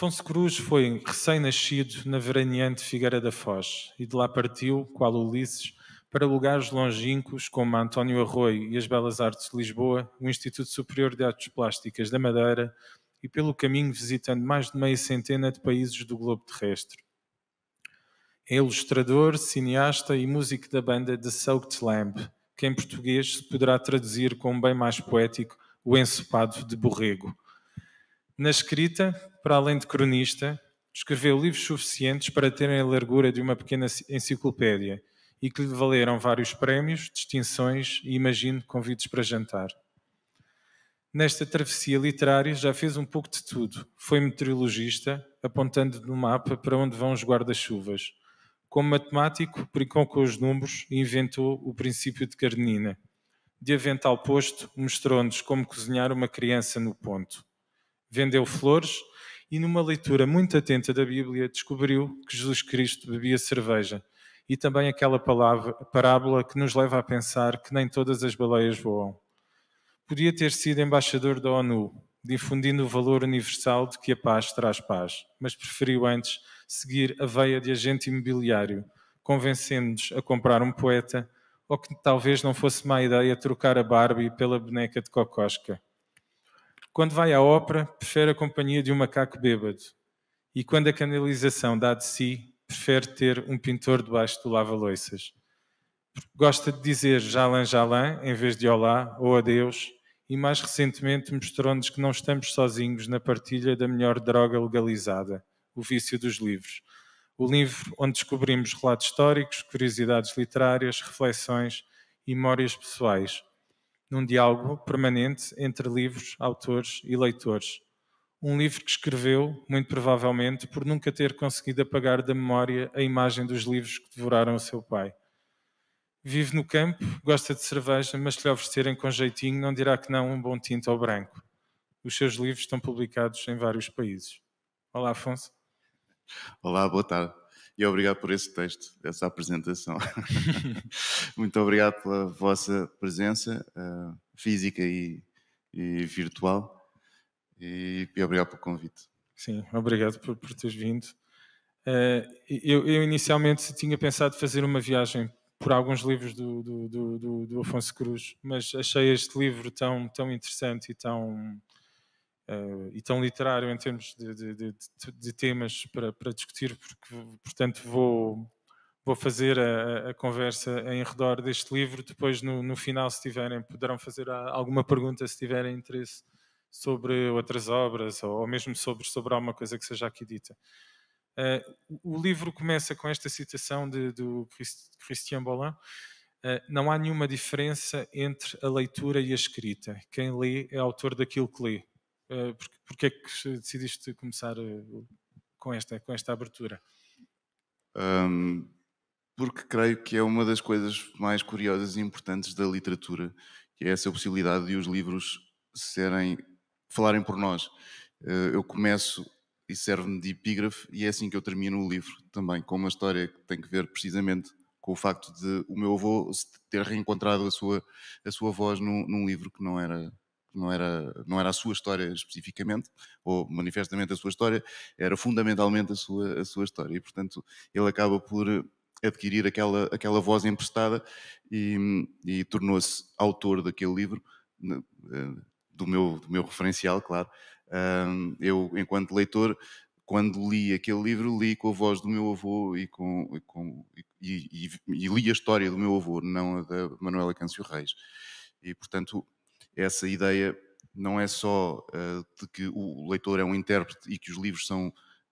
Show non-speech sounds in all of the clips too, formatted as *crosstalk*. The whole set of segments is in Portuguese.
Afonso Cruz foi recém-nascido na veraneante Figueira da Foz e de lá partiu, qual Ulisses, para lugares longínquos como António Arroio e as Belas Artes de Lisboa, o Instituto Superior de Artes Plásticas da Madeira e pelo caminho visitando mais de meia centena de países do globo terrestre. É ilustrador, cineasta e músico da banda The Soaked Lamb, que em português se poderá traduzir com um bem mais poético o ensopado de borrego na escrita, para além de cronista, escreveu livros suficientes para terem a largura de uma pequena enciclopédia e que lhe valeram vários prémios, distinções e, imagino, convites para jantar. Nesta travessia literária já fez um pouco de tudo. Foi meteorologista, apontando no mapa para onde vão os guarda-chuvas. Como matemático, brincou com os números e inventou o princípio de Carnina. De avental posto, mostrou-nos como cozinhar uma criança no ponto vendeu flores e, numa leitura muito atenta da Bíblia, descobriu que Jesus Cristo bebia cerveja e também aquela palavra, parábola que nos leva a pensar que nem todas as baleias voam. Podia ter sido embaixador da ONU, difundindo o valor universal de que a paz traz paz, mas preferiu antes seguir a veia de agente imobiliário, convencendo-nos a comprar um poeta, ou que talvez não fosse má ideia trocar a Barbie pela boneca de Cocosca. Quando vai à ópera, prefere a companhia de um macaco bêbado. E quando a canalização dá de si, prefere ter um pintor debaixo do lava-loiças. Gosta de dizer Jalan Jalan em vez de Olá ou Adeus, e mais recentemente mostrou-nos que não estamos sozinhos na partilha da melhor droga legalizada, o vício dos livros. O livro onde descobrimos relatos históricos, curiosidades literárias, reflexões e memórias pessoais, num diálogo permanente entre livros, autores e leitores. Um livro que escreveu, muito provavelmente, por nunca ter conseguido apagar da memória a imagem dos livros que devoraram o seu pai. Vive no campo, gosta de cerveja, mas se lhe oferecerem com jeitinho, não dirá que não um bom tinto ao branco. Os seus livros estão publicados em vários países. Olá, Afonso. Olá, boa tarde e obrigado por esse texto, essa apresentação. *laughs* Muito obrigado pela vossa presença uh, física e, e virtual e, e, obrigado pelo convite. Sim, obrigado por, por teres vindo. Uh, eu, eu, inicialmente tinha pensado fazer uma viagem por alguns livros do, do, do, do Afonso Cruz, mas achei este livro tão, tão interessante e tão Uh, e tão literário em termos de, de, de, de temas para, para, discutir, porque, portanto, vou, vou fazer a, a, conversa em redor deste livro. Depois, no, no final, se tiverem, poderão fazer alguma pergunta, se tiverem interesse sobre outras obras ou, ou mesmo sobre, sobre alguma coisa que seja aqui dita. Uh, o livro começa com esta citação de, do Christian Bolland. Uh, eh, não há nenhuma diferença entre a leitura e a escrita. Quem lê é autor daquilo que lê eh, porque, é que decidiste começar eh, com, esta, com esta abertura? Um, porque creio que é uma das coisas mais curiosas e importantes da literatura, que é essa possibilidade de os livros serem, falarem por nós. Eh, eu começo e serve-me de epígrafe e é assim que eu termino o livro também, com uma história que tem que ver precisamente com o facto de o meu avô ter reencontrado a sua, a sua voz num, num livro que não era não era, não era a sua história especificamente, ou manifestamente a sua história, era fundamentalmente a sua, a sua história. E, portanto, ele acaba por adquirir aquela, aquela voz emprestada e, e tornou-se autor daquele livro, né, eh, do meu, do meu referencial, claro. Eu, enquanto leitor, quando li aquele livro, li com a voz do meu avô e, com, e, com, e, e li a história do meu avô, não a da Manuela Câncio Reis. E, portanto, essa ideia não é só uh, de que o leitor é um intérprete e que os livros são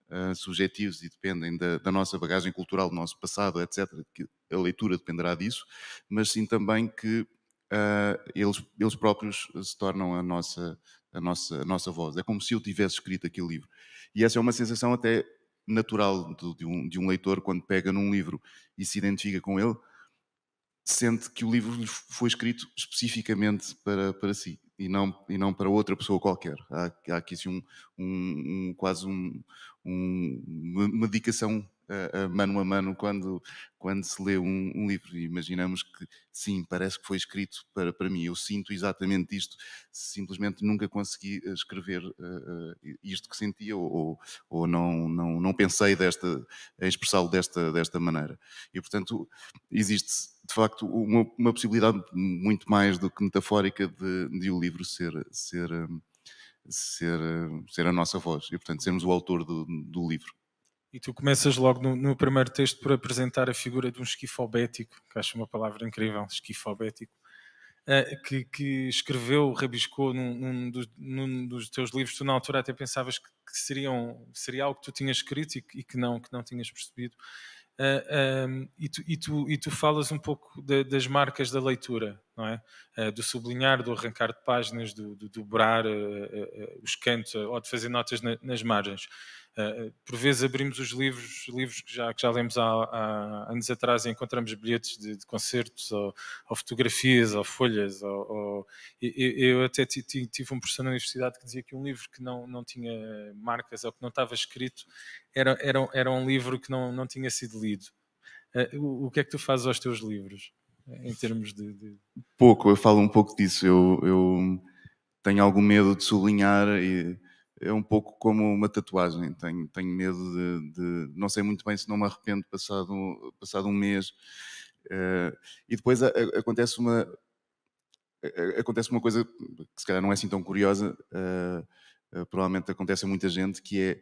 uh, subjetivos e dependem da, da, nossa bagagem cultural, do nosso passado, etc., que a leitura dependerá disso, mas sim também que uh, eles, eles próprios se tornam a nossa, a, nossa, a nossa voz. É como se eu tivesse escrito aquele livro. E essa é uma sensação até natural de, de um, de um leitor quando pega num livro e se identifica com ele, sente que o livro foi escrito especificamente para, para si e não, e não para outra pessoa qualquer. Há, há aqui assim um, um, um quase um, um, uma dedicação mano a mano quando, quando se lê um, um, livro e imaginamos que sim, parece que foi escrito para, para mim. Eu sinto exatamente isto, simplesmente nunca consegui eh, escrever uh, isto que sentia ou, ou não, não, não pensei desta, a expressá-lo desta, desta maneira. E portanto, existe de facto uma, uma possibilidade muito mais do que metafórica de, de o livro ser. ser ser, ser a nossa voz e, portanto, sermos o autor do, do livro. E tu começas logo no, no, primeiro texto por apresentar a figura de um esquifobético, que acho uma palavra incrível, esquifobético, eh, que, que escreveu, rabiscou num, num, dos, num, dos, teus livros. Tu, na altura, até pensavas que, que seriam, seria algo que tu tinhas escrito e, e que não, que não tinhas percebido. Uh, eh, um, eh, e, tu, e, tu, e tu falas um pouco de, das marcas da leitura, não é? Uh, eh, do sublinhar, do arrancar de páginas, do, do dobrar uh, uh, os cantos ou de fazer notas na, nas margens. por vezes abrimos os livros, livros que já, que já lemos há, há anos atrás e encontramos bilhetes de, de concertos ou, ou, fotografias ou folhas. Ou, ou... Eu, eu, até tive um professor na universidade que dizia que um livro que não, não tinha marcas ou que não estava escrito era, era, era um livro que não, não tinha sido lido. o que é que tu fazes aos teus livros? em termos de, de, Pouco, eu falo um pouco disso. Eu, eu tenho algum medo de sublinhar e é um pouco como uma tatuagem. Tenho, tenho medo de, de, Não sei muito bem se não me arrependo passado, passado um mês. Uh, e depois a, a, acontece uma. A, acontece uma coisa que se calhar não é assim tão curiosa, uh, uh, provavelmente acontece a muita gente, que é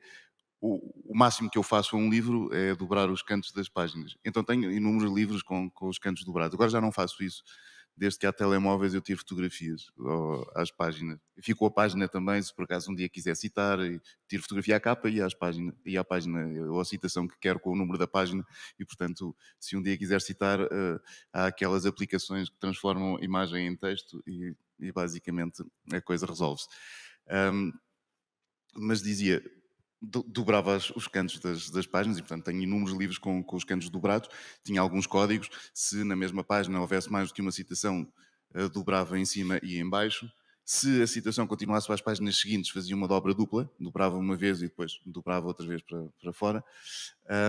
o, máximo que eu faço a um livro é dobrar os cantos das páginas. Então tenho inúmeros livros com, com os cantos dobrados. Agora já não faço isso. Desde que há telemóveis eu tiro fotografias às páginas. fico a página também, se por acaso um dia quiser citar, tiro fotografia à capa e, às páginas e à página, ou a citação que quero com o número da página. E, portanto, se um dia quiser citar, eh, há aquelas aplicações que transformam imagem em texto e, e basicamente a coisa resolve-se. Um, mas dizia, dobrava os cantos das, das, páginas e, portanto, tenho inúmeros livros com, com, os cantos dobrados. Tinha alguns códigos. Se na mesma página houvesse mais do que uma citação, eh, dobrava em cima e em baixo. Se a citação continuasse para as páginas seguintes, fazia uma dobra dupla, dobrava uma vez e depois dobrava outra vez para, para fora.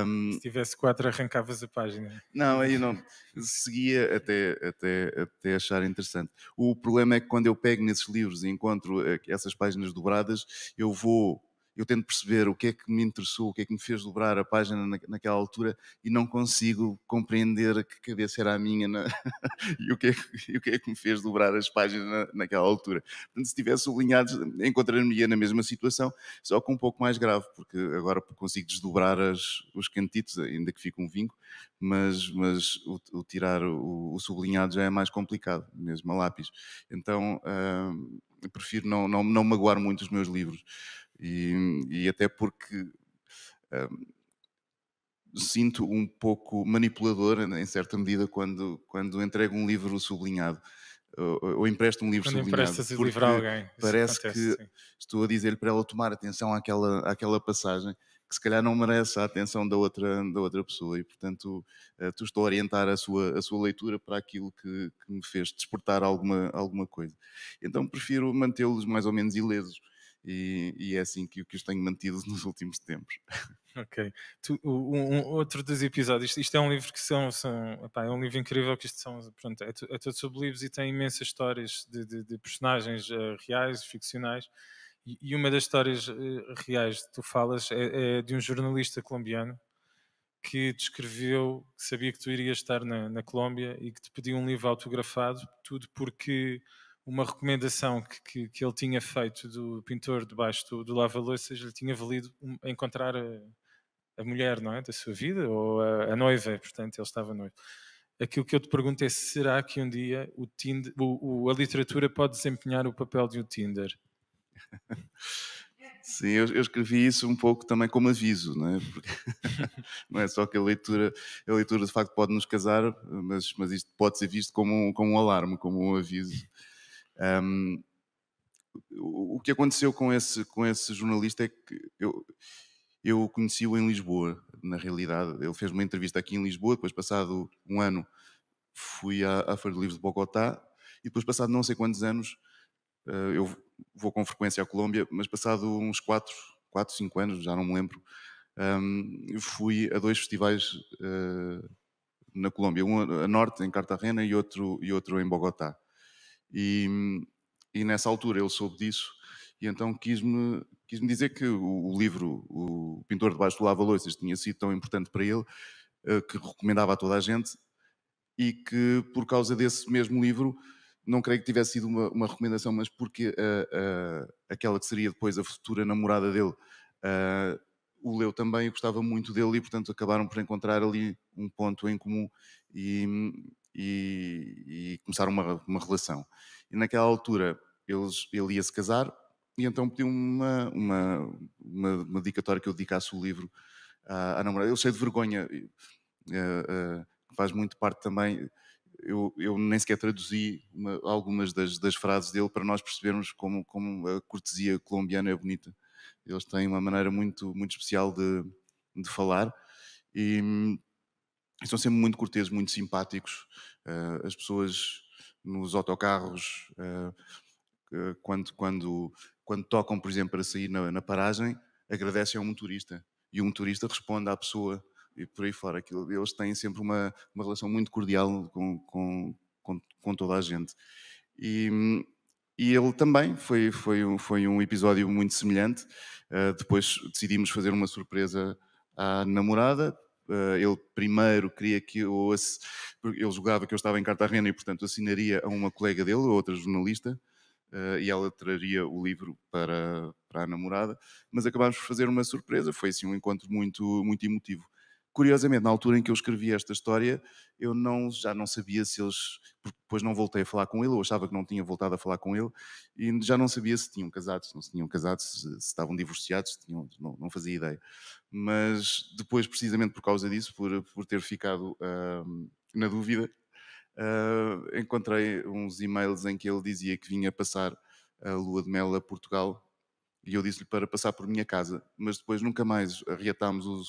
Um... Se tivesse quatro, arrancavas a página. Não, aí não. Seguia até, até, até achar interessante. O problema é que quando eu pego nesses livros e encontro eh, essas páginas dobradas, eu vou eu tento perceber o que é que me interessou, o que é que me fez dobrar a página na, naquela altura e não consigo compreender que cabeça era a minha na, *laughs* e, o que é que, o que é que me fez dobrar as páginas na, naquela altura. Portanto, se tivesse sublinhado, encontraria na mesma situação, só que um pouco mais grave, porque agora consigo desdobrar as, os cantitos, ainda que fique um vinco, mas, mas o, o tirar o, o, sublinhado já é mais complicado, mesmo a lápis. Então, ah, prefiro não, não, não magoar muito os meus livros. E, e até porque um, sinto um pouco manipulador, né, em certa medida, quando, quando entrego um livro sublinhado. Ou, ou empresto um livro quando sublinhado. Emprestas livro a alguém. Parece acontece, que sim. estou a dizer-lhe para ela tomar atenção àquela, àquela passagem que se calhar não merece a atenção da outra, da outra pessoa e, portanto, eh, tu estou a orientar a sua, a sua leitura para aquilo que, que me fez despertar alguma, alguma coisa. Então prefiro mantê-los mais ou menos ilesos e, e é assim que, que os tenho mantido *laughs* nos últimos tempos. Ok. Tu, um, um, outro dos episódios, isto, isto, é um livro que são, são é um livro incrível que isto são, pronto, é, é todo sobre livros e tem imensas histórias de, de, de personagens uh, reais, ficcionais. E, e, uma das histórias uh, reais que tu falas é, é, de um jornalista colombiano que descreveu que sabia que tu irias estar na, na Colômbia e que te pediu um livro autografado, tudo porque uma recomendação que, que, que, ele tinha feito do pintor debaixo do, do lava-louças lhe tinha valido encontrar a, a, mulher não é, da sua vida, ou a, a, noiva, portanto, ele estava noivo. Aquilo que eu te pergunto é: será que um dia o Tinder, o, o, a literatura pode desempenhar o papel de um Tinder? *laughs* Sim, eu, eu, escrevi isso um pouco também como aviso, não é? Porque *laughs* não é só que a leitura, a leitura de facto pode nos casar, mas, mas isto pode ser visto como um, como um alarme, como um aviso. Um, o que aconteceu com esse, com esse jornalista é que eu, eu conheci-o em Lisboa, na realidade. Ele fez uma entrevista aqui em Lisboa, depois, passado um ano, fui à, à Feira Livro de Bogotá, e depois, passado não sei quantos anos, ah, eu vou com frequência à Colômbia, mas passado uns 4, 4 5 anos, já não me lembro, fui a dois festivais ah, na Colômbia, um a norte, em Cartagena, e outro, e outro em Bogotá. E, e nessa altura ele soube disso e então quis-me quis dizer que o, o, livro O Pintor Debaixo do Lava-Loiças tinha sido tão importante para ele eh, que recomendava a toda a gente e que por causa desse mesmo livro não creio que tivesse sido uma, uma recomendação, mas porque aquela que seria depois a futura namorada dele o leu também e gostava muito dele e portanto acabaram por encontrar ali um ponto em comum e, e, e começaram uma, uma, relação. E naquela altura eles, ele ia se casar e então pediu uma, uma, uma, uma dedicatória que eu dedicasse o livro à, à namorada. Eu sei de vergonha, uh, uh, faz muito parte também. Eu, eu nem sequer traduzi uma, algumas das, das, frases dele para nós percebermos como, como a cortesia colombiana é bonita. Eles têm uma maneira muito, muito especial de, de falar. E, hum, são sempre muito corteses, muito simpáticos. Uh, as pessoas nos autocarros, uh, quando, quando, quando tocam, por exemplo, para sair na, na paragem, agradecem ao um e um motorista responde à pessoa e por aí fora. Aquilo, eles têm sempre uma, uma relação muito cordial com, com, com, com toda a gente. E, e ele também foi, foi, um, foi um episódio muito semelhante. Uh, depois decidimos fazer uma surpresa à namorada, eh, ele primeiro queria que eu. Ele julgava que eu estava em Cartagena e, portanto, assinaria a uma colega dele, outra jornalista, eh, e ela traria o livro para, para a namorada. Mas acabámos por fazer uma surpresa, foi assim um encontro muito, muito emotivo. Curiosamente, na altura em que eu escrevi esta história, eu não, já não sabia se eles. Depois não voltei a falar com ele, ou achava que não tinha voltado a falar com ele, e já não sabia se tinham casado, se não se tinham casado, se, se estavam divorciados, se tinham, não, não, fazia ideia. Mas depois, precisamente por causa disso, por, por ter ficado uh, na dúvida, uh, encontrei uns e-mails em que ele dizia que vinha passar a lua de mel a Portugal e eu disse-lhe para passar por minha casa, mas depois nunca mais reatámos os,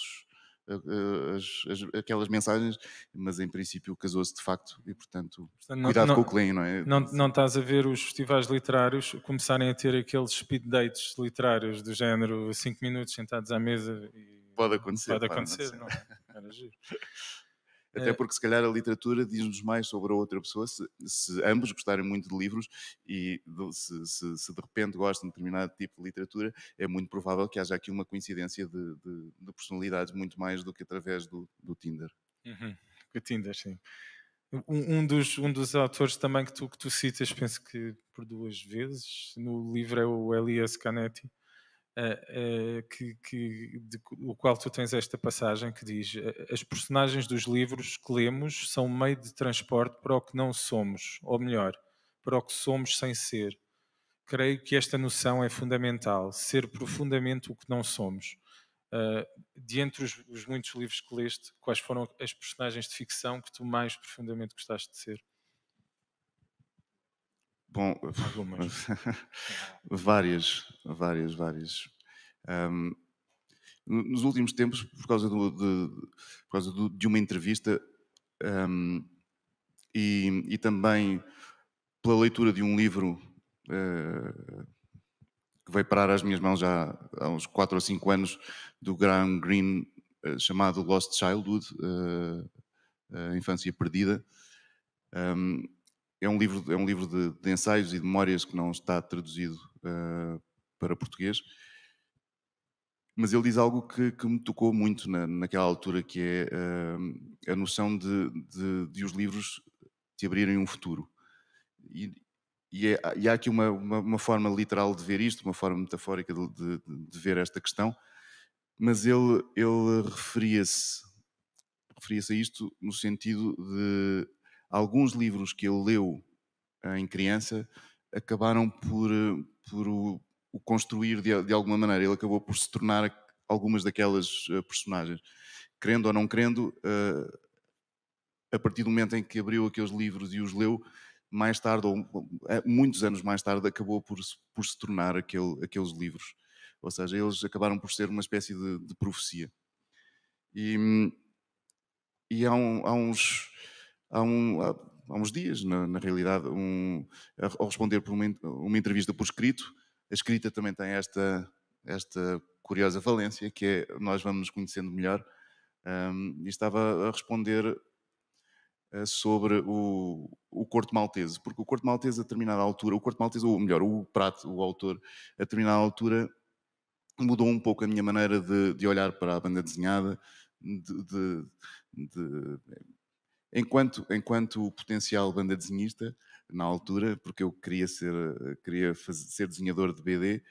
eh, as, as, aquelas mensagens, mas em princípio casou-se de facto e, portanto, não, cuidado não, com o clean, não é? Não, não estás a ver os festivais literários começarem a ter aqueles speed dates literários do género 5 minutos sentados à mesa e pode acontecer. Pode acontecer, pode acontecer. não, é? era giro. *laughs* Até é. porque, se calhar, a literatura diz-nos mais sobre a outra pessoa, se, se, ambos gostarem muito de livros e se, se, se, de repente gostam de determinado tipo de literatura, é muito provável que haja aqui uma coincidência de, de, de personalidades muito mais do que através do, do Tinder. Uhum. O Tinder, sim. Um, um, dos, um dos autores também que tu, que tu citas, penso que por duas vezes, no livro é o Elias Canetti que, que, de, o qual tu tens esta passagem que diz: As personagens dos livros que lemos são um meio de transporte para o que não somos, ou melhor, para o que somos sem ser. Creio que esta noção é fundamental, ser profundamente o que não somos. Uh, de entre os, os muitos livros que leste, quais foram as personagens de ficção que tu mais profundamente gostaste de ser? Bom, *laughs* várias, várias, várias. Um, nos últimos tempos, por causa, do, de, por causa do, de uma entrevista um, e, e, também pela leitura de um livro uh, que veio parar às minhas mãos já há uns 4 ou 5 anos, do Graham Greene, uh, chamado Lost Childhood, uh, Infância Perdida. Um, é um livro, é um livro de, de, ensaios e de memórias que não está traduzido uh, para português, mas ele diz algo que, que me tocou muito na, naquela altura, que é uh, a noção de, de, de, os livros te abrirem um futuro. E, e, é, e há aqui uma, uma, uma, forma literal de ver isto, uma forma metafórica de, de ver esta questão, mas ele, ele referia-se referia a isto no sentido de alguns livros que ele leu eh, em criança acabaram por, eh, por o, o construir de, de, alguma maneira. Ele acabou por se tornar algumas daquelas eh, personagens. Querendo ou não querendo, a partir do momento em que abriu aqueles livros e os leu, mais tarde, ou muitos anos mais tarde, acabou por, por se tornar aquele, aqueles livros. Ou seja, eles acabaram por ser uma espécie de, de profecia. E, hum, e há, um, há uns há, um, há, há uns dias, na, na realidade, um, ao responder por uma, uma, entrevista por escrito, a escrita também tem esta, esta curiosa valência, que é nós vamos nos conhecendo melhor. Um, e estava a responder eh, sobre o, o Corto Maltese, porque o Corto Maltese a determinada altura, o Corto Maltese, ou melhor, o Prato, o autor, a determinada altura mudou um pouco a minha maneira de, de olhar para a banda desenhada, de, de, de enquanto, enquanto potencial banda desenhista, na altura, porque eu queria ser, queria fazer, ser desenhador de BD,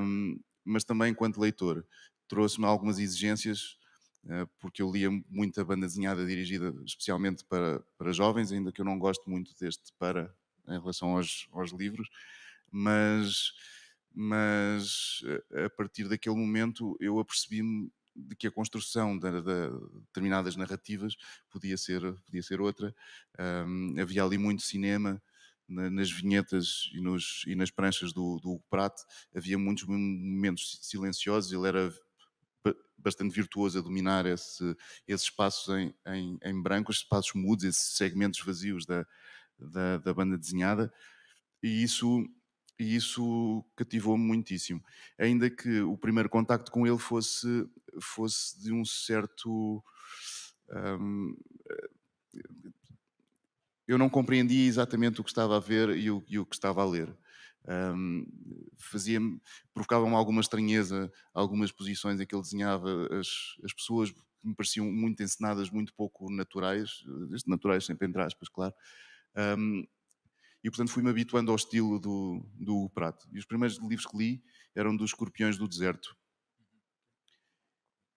um, mas também enquanto leitor. Trouxe-me algumas exigências, uh, porque eu lia muita banda desenhada dirigida especialmente para, para jovens, ainda que eu não gosto muito deste para, em relação aos, aos livros, mas, mas eh, a partir daquele momento eu apercebi-me de que a construção de, de, determinadas narrativas podia ser, podia ser outra. Um, havia ali muito cinema na, nas vinhetas e, nos, e, nas pranchas do, do Havia muitos momentos silenciosos, ele era bastante virtuoso a dominar esse, esses espaços em, em, em branco, esses espaços mudos, esses segmentos vazios da, da, da banda desenhada. E isso e isso cativou-me muitíssimo. Ainda que o primeiro contacto com ele fosse, fosse de um certo. Hum, eu não compreendia exatamente o que estava a ver e o, e o que estava a ler. Um, fazia provocava-me alguma estranheza, algumas posições em que ele desenhava as, as pessoas que me pareciam muito encenadas, muito pouco naturais, eh, naturais sempre entre aspas, claro. Um, e portanto fui-me habituando ao estilo do, do Hugo Prato. E os primeiros livros que li eram dos Escorpiões do Deserto.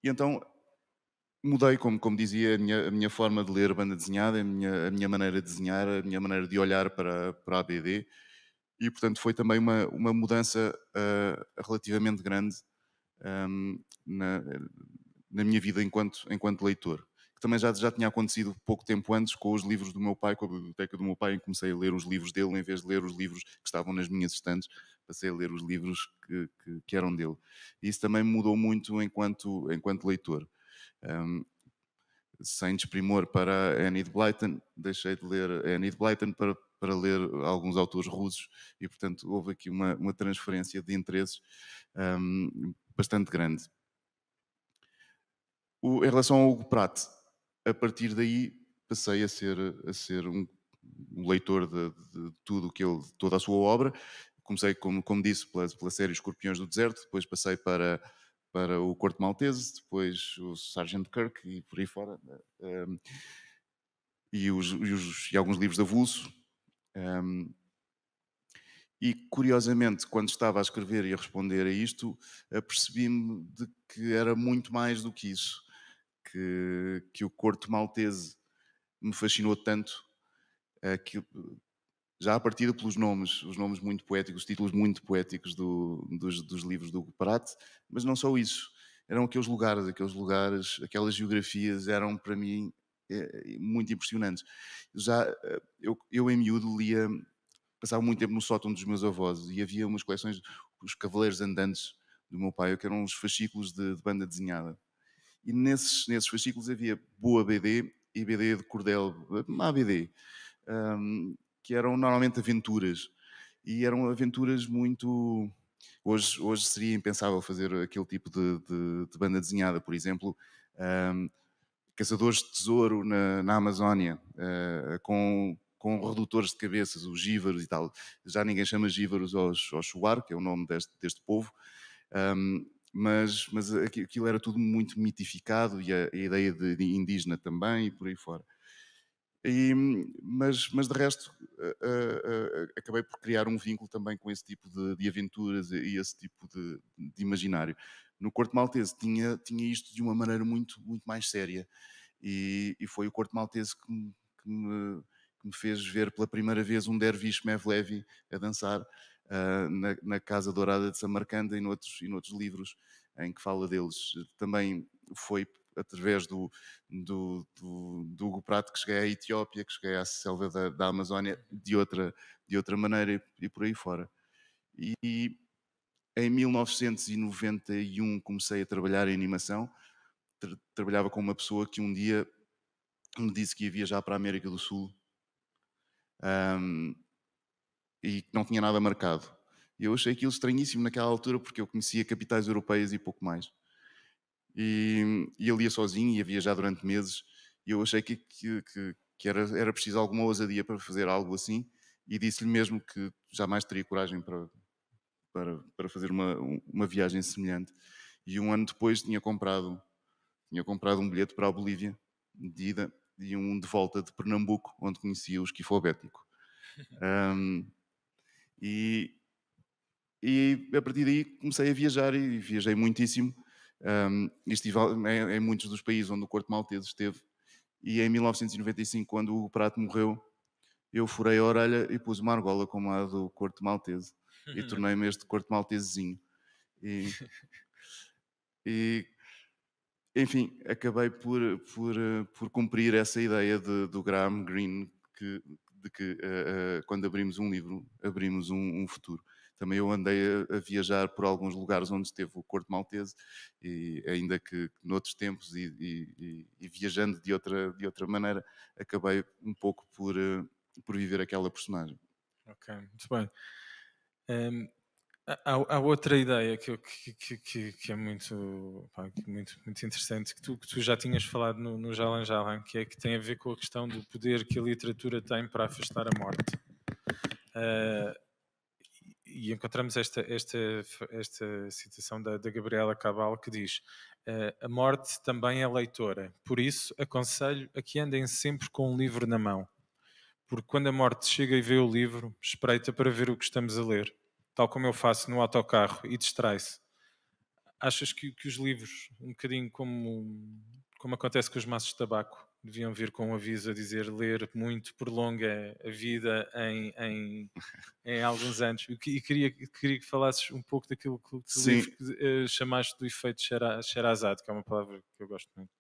E então mudei, como, como dizia, a minha, a minha forma de ler banda desenhada, a minha, a minha maneira de desenhar, a minha maneira de olhar para, para a BD. E, portanto, foi também uma, uma mudança uh, relativamente grande um, ah, na, na minha vida enquanto, enquanto leitor que também já, já tinha acontecido pouco tempo antes com os livros do meu pai, com a biblioteca do meu pai, e comecei a ler os livros dele em vez de ler os livros que estavam nas minhas estantes, passei a ler os livros que, que, que eram dele. Isso também mudou muito enquanto, enquanto leitor. Um, sem desprimor para Enid Blyton, deixei de ler Enid Blyton para, para ler alguns autores russos e, portanto, houve aqui uma, uma transferência de interesses um, bastante grande. O, em relação ao Hugo Pratt, a partir daí passei a ser, a ser um leitor de, de tudo que ele, de toda a sua obra. Comecei, como, como disse, pela, pela série Escorpiões do Deserto, depois passei para, para o Corto Maltese, depois o Sargent Kirk e por aí fora. Um, e, os, e, os, e, alguns livros de avulso. Um, e curiosamente, quando estava a escrever e a responder a isto, apercebi-me de que era muito mais do que isso que, que o Corto Maltese me fascinou tanto, eh, que, já a partir pelos nomes, os nomes muito poéticos, os títulos muito poéticos do, dos, dos, livros do Hugo mas não só isso, eram aqueles lugares, aqueles lugares, aquelas geografias eram para mim é, muito impressionantes. Já eh, eu, eu em miúdo lia, passava muito tempo no sótão dos meus avós e havia umas coleções, os Cavaleiros Andantes do meu pai, que eram uns fascículos de, de banda desenhada e nesses, nesses fascículos havia boa BD e BD de cordel, má BD, um, que eram normalmente aventuras. E eram aventuras muito. Hoje, hoje seria impensável fazer aquele tipo de, de, de banda desenhada, por exemplo. Um, caçadores de tesouro na, na Amazónia, uh, com, com redutores de cabeças, os gívaros e tal. Já ninguém chama gívaros aos, aos chuar, que é o nome deste, deste povo. Um, mas, mas aquilo era tudo muito mitificado e a, a ideia de, de, indígena também e por aí fora. E, mas, mas de resto, eh, eh, eh, acabei por criar um vínculo também com esse tipo de, de aventuras e esse tipo de, de, imaginário. No Corte Maltese tinha, tinha isto de uma maneira muito, muito mais séria e, e foi o Corte Maltese que me, que, me, que me fez ver pela primeira vez um derviche Mevlevi a dançar uh, na, na, Casa Dourada de Samarcanda e noutros, e noutros livros em que fala deles. Também foi através do, do, do, do Hugo Prato que cheguei à Etiópia, que cheguei à selva da, da Amazónia de outra, de outra maneira e, e por aí fora. E, e em 1991 comecei a trabalhar em animação. Tra trabalhava com uma pessoa que um dia me disse que ia viajar para a América do Sul. Um, e que não tinha nada marcado. E eu achei aquilo estranhíssimo naquela altura, porque eu conhecia capitais europeias e pouco mais. E, e ele ia sozinho, ia viajar durante meses, e eu achei que, que, que, que era, era preciso alguma ousadia para fazer algo assim, e disse-lhe mesmo que jamais teria coragem para, para, para fazer uma, uma viagem semelhante. E um ano depois tinha comprado, tinha comprado um bilhete para a Bolívia, de ida, e um de volta de Pernambuco, onde conhecia o esquifobético. Um, *laughs* E, e a partir daí comecei a viajar e viajei muitíssimo. Um, estive em, em, muitos dos países onde o corte maltese esteve. E em 1995, quando o Prato morreu, eu furei a orelha e pus uma argola como a do corte maltese. E *laughs* tornei-me este corte maltesezinho. E, *laughs* e, enfim, acabei por, por, por cumprir essa ideia de, do Graham Greene que, de que uh, quando abrimos um livro, abrimos um, um futuro. Também eu andei a, a, viajar por alguns lugares onde esteve o corte Maltese, e ainda que, que noutros tempos e, e, e, viajando de outra, de outra maneira, acabei um pouco por, uh, por viver aquela personagem. Ok, muito bem. Um, Há, há, outra ideia que, que, que, que é muito, pá, é muito, muito interessante, que tu, que tu já tinhas falado no, no Jalan Jalan, que é que tem a ver com a questão do poder que a literatura tem para afastar a morte. Uh, e encontramos esta, esta, esta citação da, da Gabriela Cabal que diz: uh, A morte também é leitora, por isso aconselho a que andem sempre com um livro na mão. Porque quando a morte chega e vê o livro, espreita para ver o que estamos a ler tal como eu faço no autocarro, e distrai-se, achas que, que, os livros, um bocadinho como, como acontece com os maços de tabaco, deviam vir com um aviso a dizer ler muito prolonga a vida em, em, *laughs* em alguns anos. E queria, queria que falasses um pouco daquilo que tu livro, que, uh, chamaste do efeito xerazade, que é uma palavra que eu gosto muito.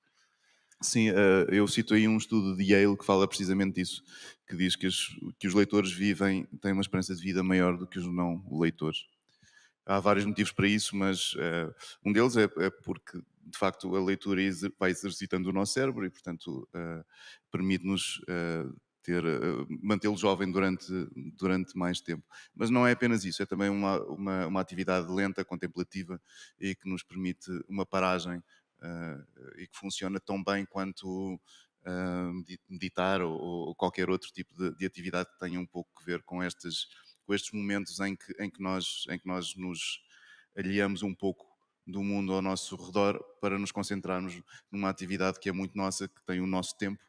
Sim, eh, eu cito aí um estudo de Yale que fala precisamente disso, que diz que os, que os leitores vivem, têm uma esperança de vida maior do que os não leitores. Há vários motivos para isso, mas uh, um deles é, é, porque, de facto, a leitura vai exercitando o nosso cérebro e, portanto, uh, permite-nos uh, ter, mantê-lo jovem durante, durante mais tempo. Mas não é apenas isso, é também uma, uma, uma atividade lenta, contemplativa e que nos permite uma paragem eh, e que funciona tão bem quanto eh, meditar ou, ou, qualquer outro tipo de, de, atividade que tenha um pouco a ver com estes, com estes momentos em que, em, que nós, em que nós nos alheamos um pouco do mundo ao nosso redor para nos concentrarmos numa atividade que é muito nossa, que tem o nosso tempo.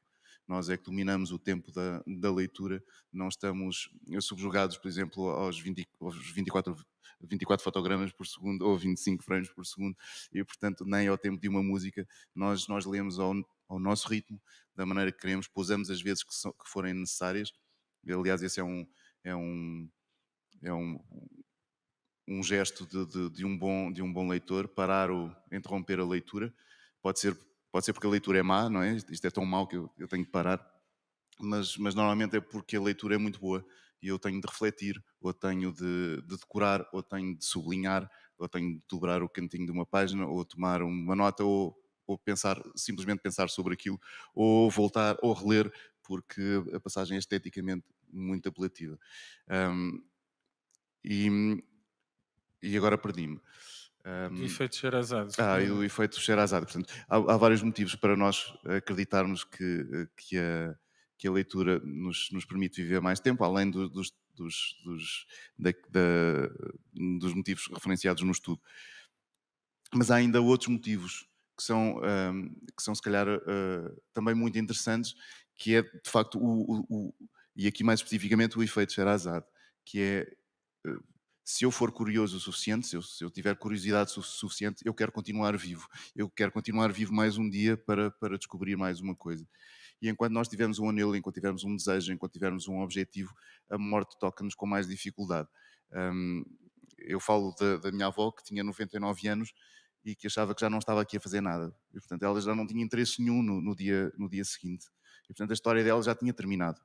Nós é que dominamos o tempo da, da leitura, não estamos subjugados, por exemplo, aos, 20, aos 24 24 fotogramas por segundo ou 25 frames por segundo, e portanto, nem ao tempo de uma música, nós, nós lemos ao, ao nosso ritmo, da maneira que queremos, pousamos as vezes que, so, que forem necessárias. Aliás, esse é um. É um é um, um gesto de, de, de, um bom, de um bom leitor, parar ou interromper a leitura. Pode ser, pode ser porque a leitura é má, não é? Isto é tão mau que eu, eu tenho que parar. Mas, mas normalmente é porque a leitura é muito boa e eu tenho de refletir, ou tenho de, de, decorar, ou tenho de sublinhar, ou tenho de dobrar o cantinho de uma página, ou tomar uma nota, ou, ou pensar, simplesmente pensar sobre aquilo, ou voltar, ou reler, porque a passagem é esteticamente muito apelativa. Um, e, e agora perdi-me. Um, efeito Xerazade. Ah, e o efeito Xerazade. Ah, Portanto, há, há, vários motivos para nós acreditarmos que, que a que a leitura nos, nos permite viver mais tempo, além do, dos, dos, dos, da, da, dos motivos referenciados no estudo. Mas há ainda outros motivos que são, hum, que são se calhar uh, também muito interessantes, que é de facto o, o, o, e aqui mais especificamente o efeito Sherazade, que é uh, se eu for curioso o suficiente, se eu, se eu, tiver curiosidade suficiente, eu quero continuar vivo. Eu quero continuar vivo mais um dia para, para descobrir mais uma coisa e enquanto nós tivermos um anelo, enquanto tivermos um desejo, enquanto tivermos um objetivo, a morte toca-nos com mais dificuldade. Um, eu falo da, da, minha avó, que tinha 99 anos e que achava que já não estava aqui a fazer nada. E, portanto, ela já não tinha interesse nenhum no, no dia, no dia seguinte. E, portanto, a história dela já tinha terminado.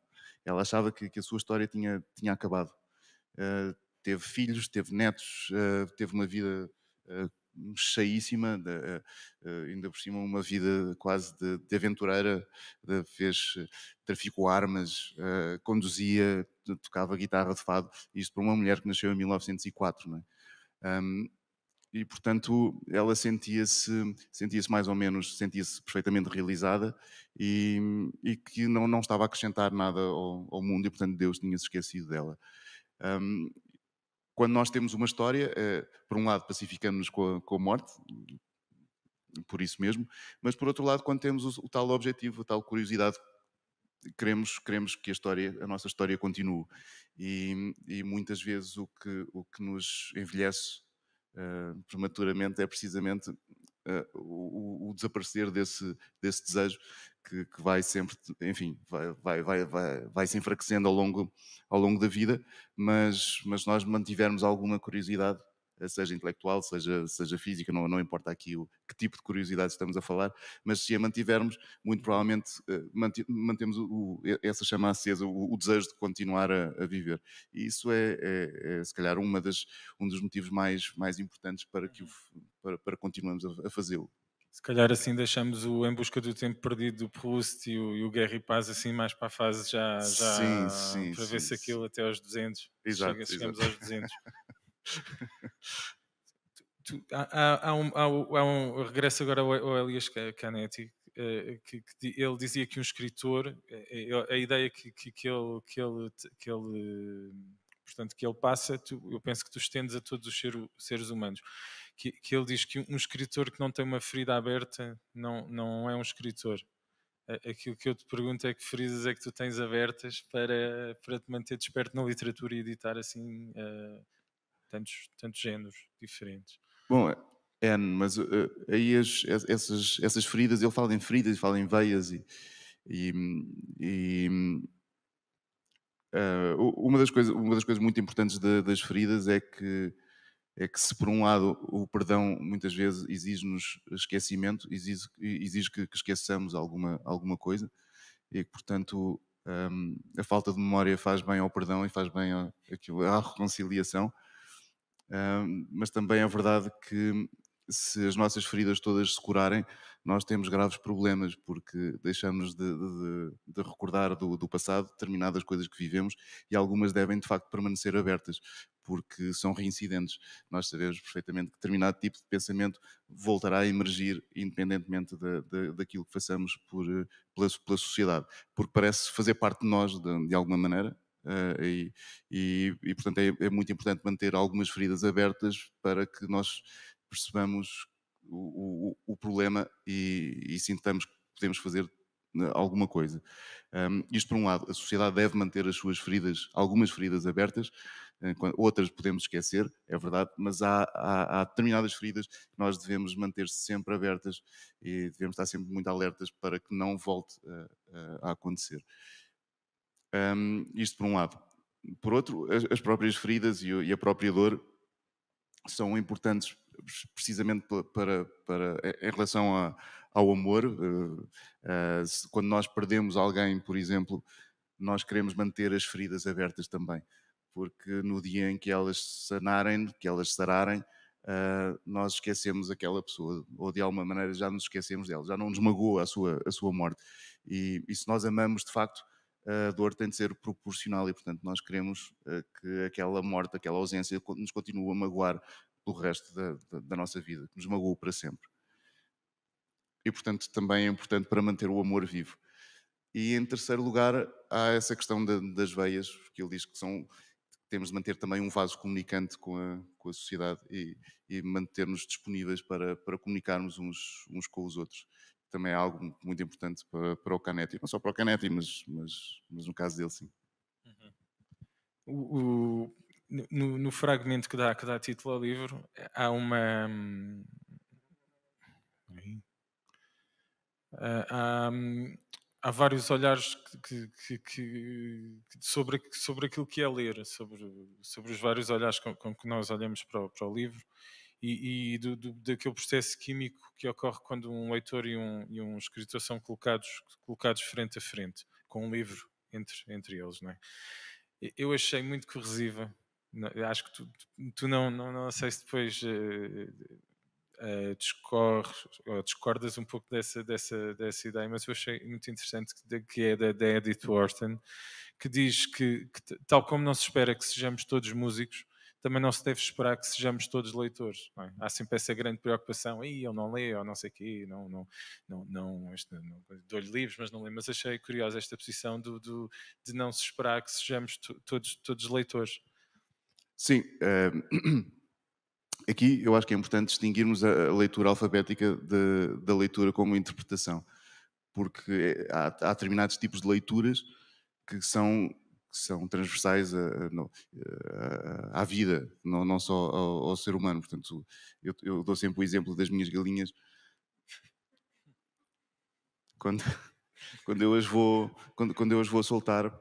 Ela achava que, que a sua história tinha, tinha acabado. Uh, teve filhos, teve netos, uh, teve uma vida uh, cheíssima, de, uh, eh, ainda por cima uma vida quase de, de aventureira, de, fez, eh, traficou armas, uh, conduzia, tocava guitarra de fado, isto para uma mulher que nasceu em 1904, não é? Um, e portanto ela sentia-se sentia-se mais ou menos sentia-se perfeitamente realizada e, e que não, não estava a acrescentar nada ao, ao, mundo e portanto Deus tinha se esquecido dela um, quando nós temos uma história, eh, por um lado, pacificamos-nos com, com a morte, por isso mesmo, mas por outro lado, quando temos o, o tal objetivo, a tal curiosidade, queremos, queremos que a, história, a nossa história continue. E, e muitas vezes o que, o que nos envelhece uh, prematuramente é precisamente eh, o, o, desaparecer desse, desse desejo que, que, vai sempre, enfim, vai, vai, vai, vai, vai se enfraquecendo ao longo, ao longo da vida, mas, mas nós mantivermos alguma curiosidade seja intelectual, seja, seja física, não, não importa aqui o, que tipo de curiosidade estamos a falar, mas se a mantivermos, muito provavelmente eh, mantemos o, essa chama acesa, o, o desejo de continuar a, a viver. E isso é, é, é, se calhar, uma das, um dos motivos mais, mais importantes para, que uhum. para, para continuarmos a, a fazê-lo. Se calhar assim deixamos o Em Busca do Tempo Perdido do Proust e o, e o Guerra e Paz assim mais para a fase já, já sim, sim, para sim, ver se aquilo até aos 200 exato, chegamos exato. aos 200 *laughs* tu, há, há, um, há, um, regresso agora ao, ao Elias Canetti, eh, que, que, ele dizia que um escritor, a, eh, eh, a ideia que, que, que, ele, que, ele, que ele, portanto, que ele passa, tu, eu penso que tu estendes a todos os ser, seres humanos, que, que ele diz que um escritor que não tem uma ferida aberta não, não é um escritor. Aquilo que eu te pergunto é que feridas é que tu tens abertas para, para te manter desperto na literatura e editar assim uh, tantos, tantos géneros diferentes. Bom, é, mas uh, aí as, essas, essas feridas, ele fala em feridas e fala em veias e. e, e uh, uma, das coisas, uma das coisas muito importantes de, das feridas é que é que se por um lado o perdão muitas vezes exige-nos esquecimento, exige, exige que, que, esqueçamos alguma, alguma coisa e portanto um, eh, a falta de memória faz bem ao perdão e faz bem à reconciliação mas também é verdade que se as nossas feridas todas se curarem, nós temos graves problemas, porque deixamos de, de, de recordar do, do, passado determinadas coisas que vivemos e algumas devem, de facto, permanecer abertas, porque são reincidentes. Nós sabemos perfeitamente que determinado tipo de pensamento voltará a emergir, independentemente daquilo que façamos por, eh, pela, pela sociedade, porque parece fazer parte de nós, de, de alguma maneira, uh, e, e, e, portanto, é, é, muito importante manter algumas feridas abertas para que nós percebamos o, o, o problema e, e sintamos que podemos fazer eh, alguma coisa. Um, isto por um lado, a sociedade deve manter as suas feridas, algumas feridas abertas, eh, outras podemos esquecer, é verdade, mas há, há, há determinadas feridas que nós devemos manter sempre abertas e devemos estar sempre muito alertas para que não volte a, a acontecer. Um, isto por um lado. Por outro, as, as próprias feridas e, e, a própria dor são importantes precisamente para, para em relação a, ao amor. Uh, uh, se, quando nós perdemos alguém, por exemplo, nós queremos manter as feridas abertas também, porque no dia em que elas sanarem, que elas sararem, uh, nós esquecemos aquela pessoa, ou de alguma maneira já nos esquecemos dela, já não nos magoou a sua, a sua morte. E, e se nós amamos de facto, a dor tem de ser proporcional e, portanto, nós queremos eh, que aquela morte, aquela ausência nos continue a magoar pelo resto da, da, da nossa vida, que nos magoe para sempre. E, portanto, também é importante para manter o amor vivo. E, em terceiro lugar, há essa questão de, das veias, que ele diz que são temos de manter também um vaso comunicante com a, com a sociedade e, e manter-nos disponíveis para, para comunicarmos uns, uns com os outros também é algo muito importante para, para o Canetti. Não só para o Canetti, mas, mas, mas no caso dele, sim. Uhum. O, o, no, no, fragmento que dá, que dá título ao livro, há uma. Hum, ah, há, hum, há vários olhares que, que, que, sobre, sobre aquilo que é ler, sobre, sobre os vários olhares com, com que nós olhamos para o, para o livro e, e do, do, daquele processo químico que ocorre quando um leitor e um, e um escritor são colocados, colocados frente a frente, com um livro entre, entre eles. Não é? Eu achei muito corrosiva. Acho que tu, tu não, não, não sei se depois uh, uh, discorres, ou discordas um pouco dessa, dessa, dessa ideia, mas eu achei muito interessante que, que é da, da Edith Wharton, que diz que, que, tal como não se espera que sejamos todos músicos, também não se deve esperar que sejamos todos leitores. É? Há sempre essa grande preocupação, e eu não leio, ou não sei o quê, não, não, não, não, este, não dou-lhe livros, mas não leio. Mas achei curiosa esta posição do, do, de não se esperar que sejamos todos, todos leitores. Sim, uh, *clears throat* aqui eu acho que é importante distinguirmos a, leitura alfabética de, da leitura como interpretação, porque eh, há, há determinados tipos de leituras que são que são transversais a, a, a, à vida, não, não só ao, ao, ser humano. Portanto, eu, eu dou sempre o exemplo das minhas galinhas. Quando, *laughs* quando, eu, as vou, quando, quando eu as vou soltar,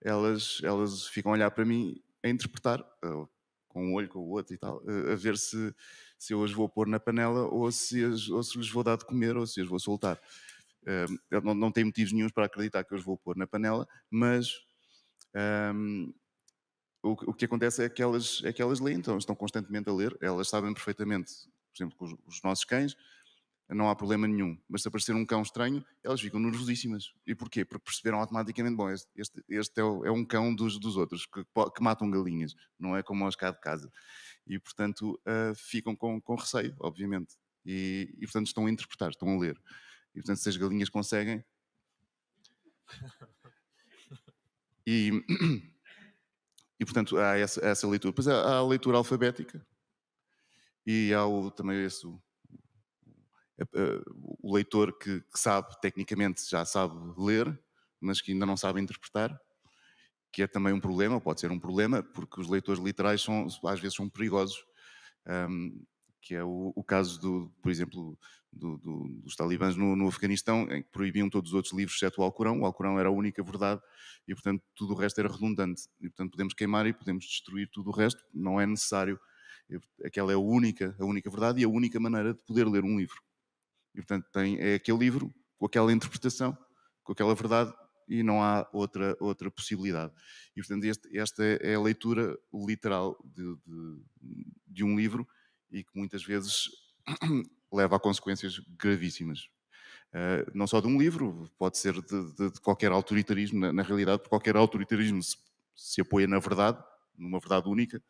elas, elas ficam a olhar para mim a interpretar, eh, com um olho, com o outro e tal, eh, a ver se, se eu as vou pôr na panela ou se, as, ou se lhes vou dar de comer ou se as vou soltar. Eh, não, não tenho motivos nenhums para acreditar que eu as vou pôr na panela, mas um, o, o, que acontece é que, elas, é que elas leem, então estão constantemente a ler, elas sabem perfeitamente, por exemplo, com os, os nossos cães, não há problema nenhum. Mas se aparecer um cão estranho, elas ficam nervosíssimas. E porquê? Porque perceberam automaticamente, bom, este, este é, o, é, um cão dos, dos outros, que, que, matam galinhas, não é como os cá de casa. E, portanto, uh, ficam com, com, receio, obviamente. E, e, portanto, estão a interpretar, estão a ler. E, portanto, se as galinhas conseguem... E, *clears throat* e portanto, há essa, essa leitura. Depois há, a leitura alfabética e há o, também esse, o, o leitor que, que, sabe, tecnicamente já sabe ler, mas que ainda não sabe interpretar, que é também um problema, pode ser um problema, porque os leitores literais são, às vezes são perigosos. Um, que é o, o caso, do, por exemplo, do, do, dos talibãs no, no, Afeganistão, em que proibiam todos os outros livros, exceto o Alcorão. O Alcorão era a única verdade e, portanto, tudo o resto era redundante. E, portanto, podemos queimar e podemos destruir tudo o resto, não é necessário. Aquela é a única, a única verdade e a única maneira de poder ler um livro. E, portanto, tem, é aquele livro, com aquela interpretação, com aquela verdade e não há outra, outra possibilidade. E, portanto, este, esta é a leitura literal de, de, de um livro e que muitas vezes *clears throat* leva a consequências gravíssimas. Uh, não só de um livro, pode ser de, de, de qualquer autoritarismo, na, na, realidade, qualquer autoritarismo se, se, apoia na verdade, numa verdade única.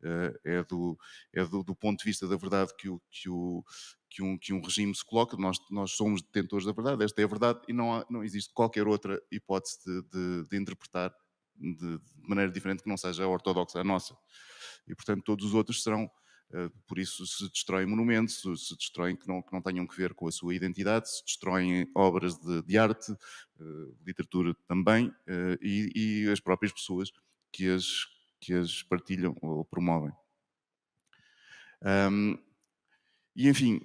Uh, é, do, é do, do, ponto de vista da verdade que, o, que, o, que, um, que um, regime se coloca. Nós, nós, somos detentores da verdade, esta é a verdade, e não, há, não existe qualquer outra hipótese de, de interpretar de, maneira diferente que não seja ortodoxa a nossa. E, portanto, todos os outros serão eh, por isso se destroem monumentos, se destroem que não, que não tenham que ver com a sua identidade, se destroem obras de, de arte, eh, literatura também, eh, e, e, as próprias pessoas que as, que as partilham ou promovem. Um, e enfim,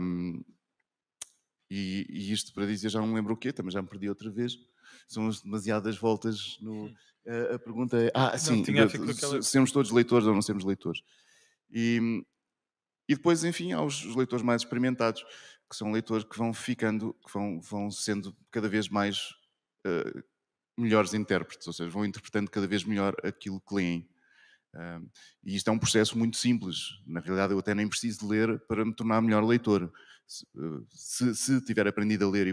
um, e, e, isto para dizer, já não me lembro o quê, também já me perdi outra vez, são demasiadas voltas no... A, a pergunta é, ah, sim, não, de, sermos todos leitores ou não sermos leitores. E, e depois, enfim, há os, os leitores mais experimentados, que são leitores que vão ficando, que vão, vão sendo cada vez mais uh, melhores intérpretes, ou seja, vão interpretando cada vez melhor aquilo que leem. Uh, e isto é um processo muito simples. Na realidade, eu até nem preciso de ler para me tornar melhor leitor. Se, uh, se, se tiver aprendido a ler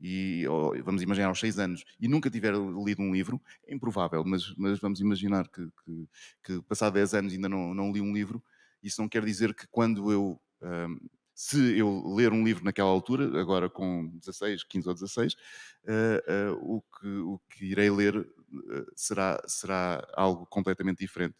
e, e vamos imaginar aos seis anos e nunca tiver lido um livro, é improvável, mas, mas vamos imaginar que, que, que passado dez anos ainda não, não li um livro, isso não quer dizer que quando eu. Um, se eu ler um livro naquela altura, agora com 16, 15 ou 16, uh, uh, o, que, o que irei ler eh, será, será algo completamente diferente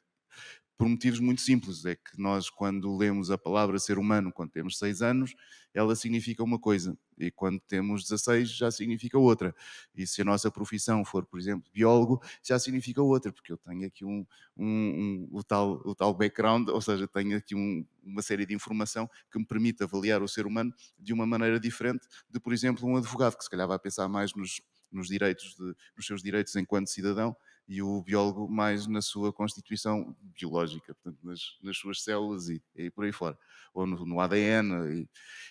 por motivos muito simples. É que nós, quando lemos a palavra ser humano, quando temos seis anos, ela significa uma coisa, e quando temos 16 já significa outra. E se a nossa profissão for, por exemplo, biólogo, já significa outra, porque eu tenho aqui um, um, um o, tal, o tal background, ou seja, tenho aqui um, uma série de informação que me permite avaliar o ser humano de uma maneira diferente de, por exemplo, um advogado, que se calhar vai pensar mais nos, nos direitos de, nos seus direitos enquanto cidadão e o biólogo mais na sua constituição biológica, portanto, nas, nas suas células e, e, por aí fora, ou no, no ADN,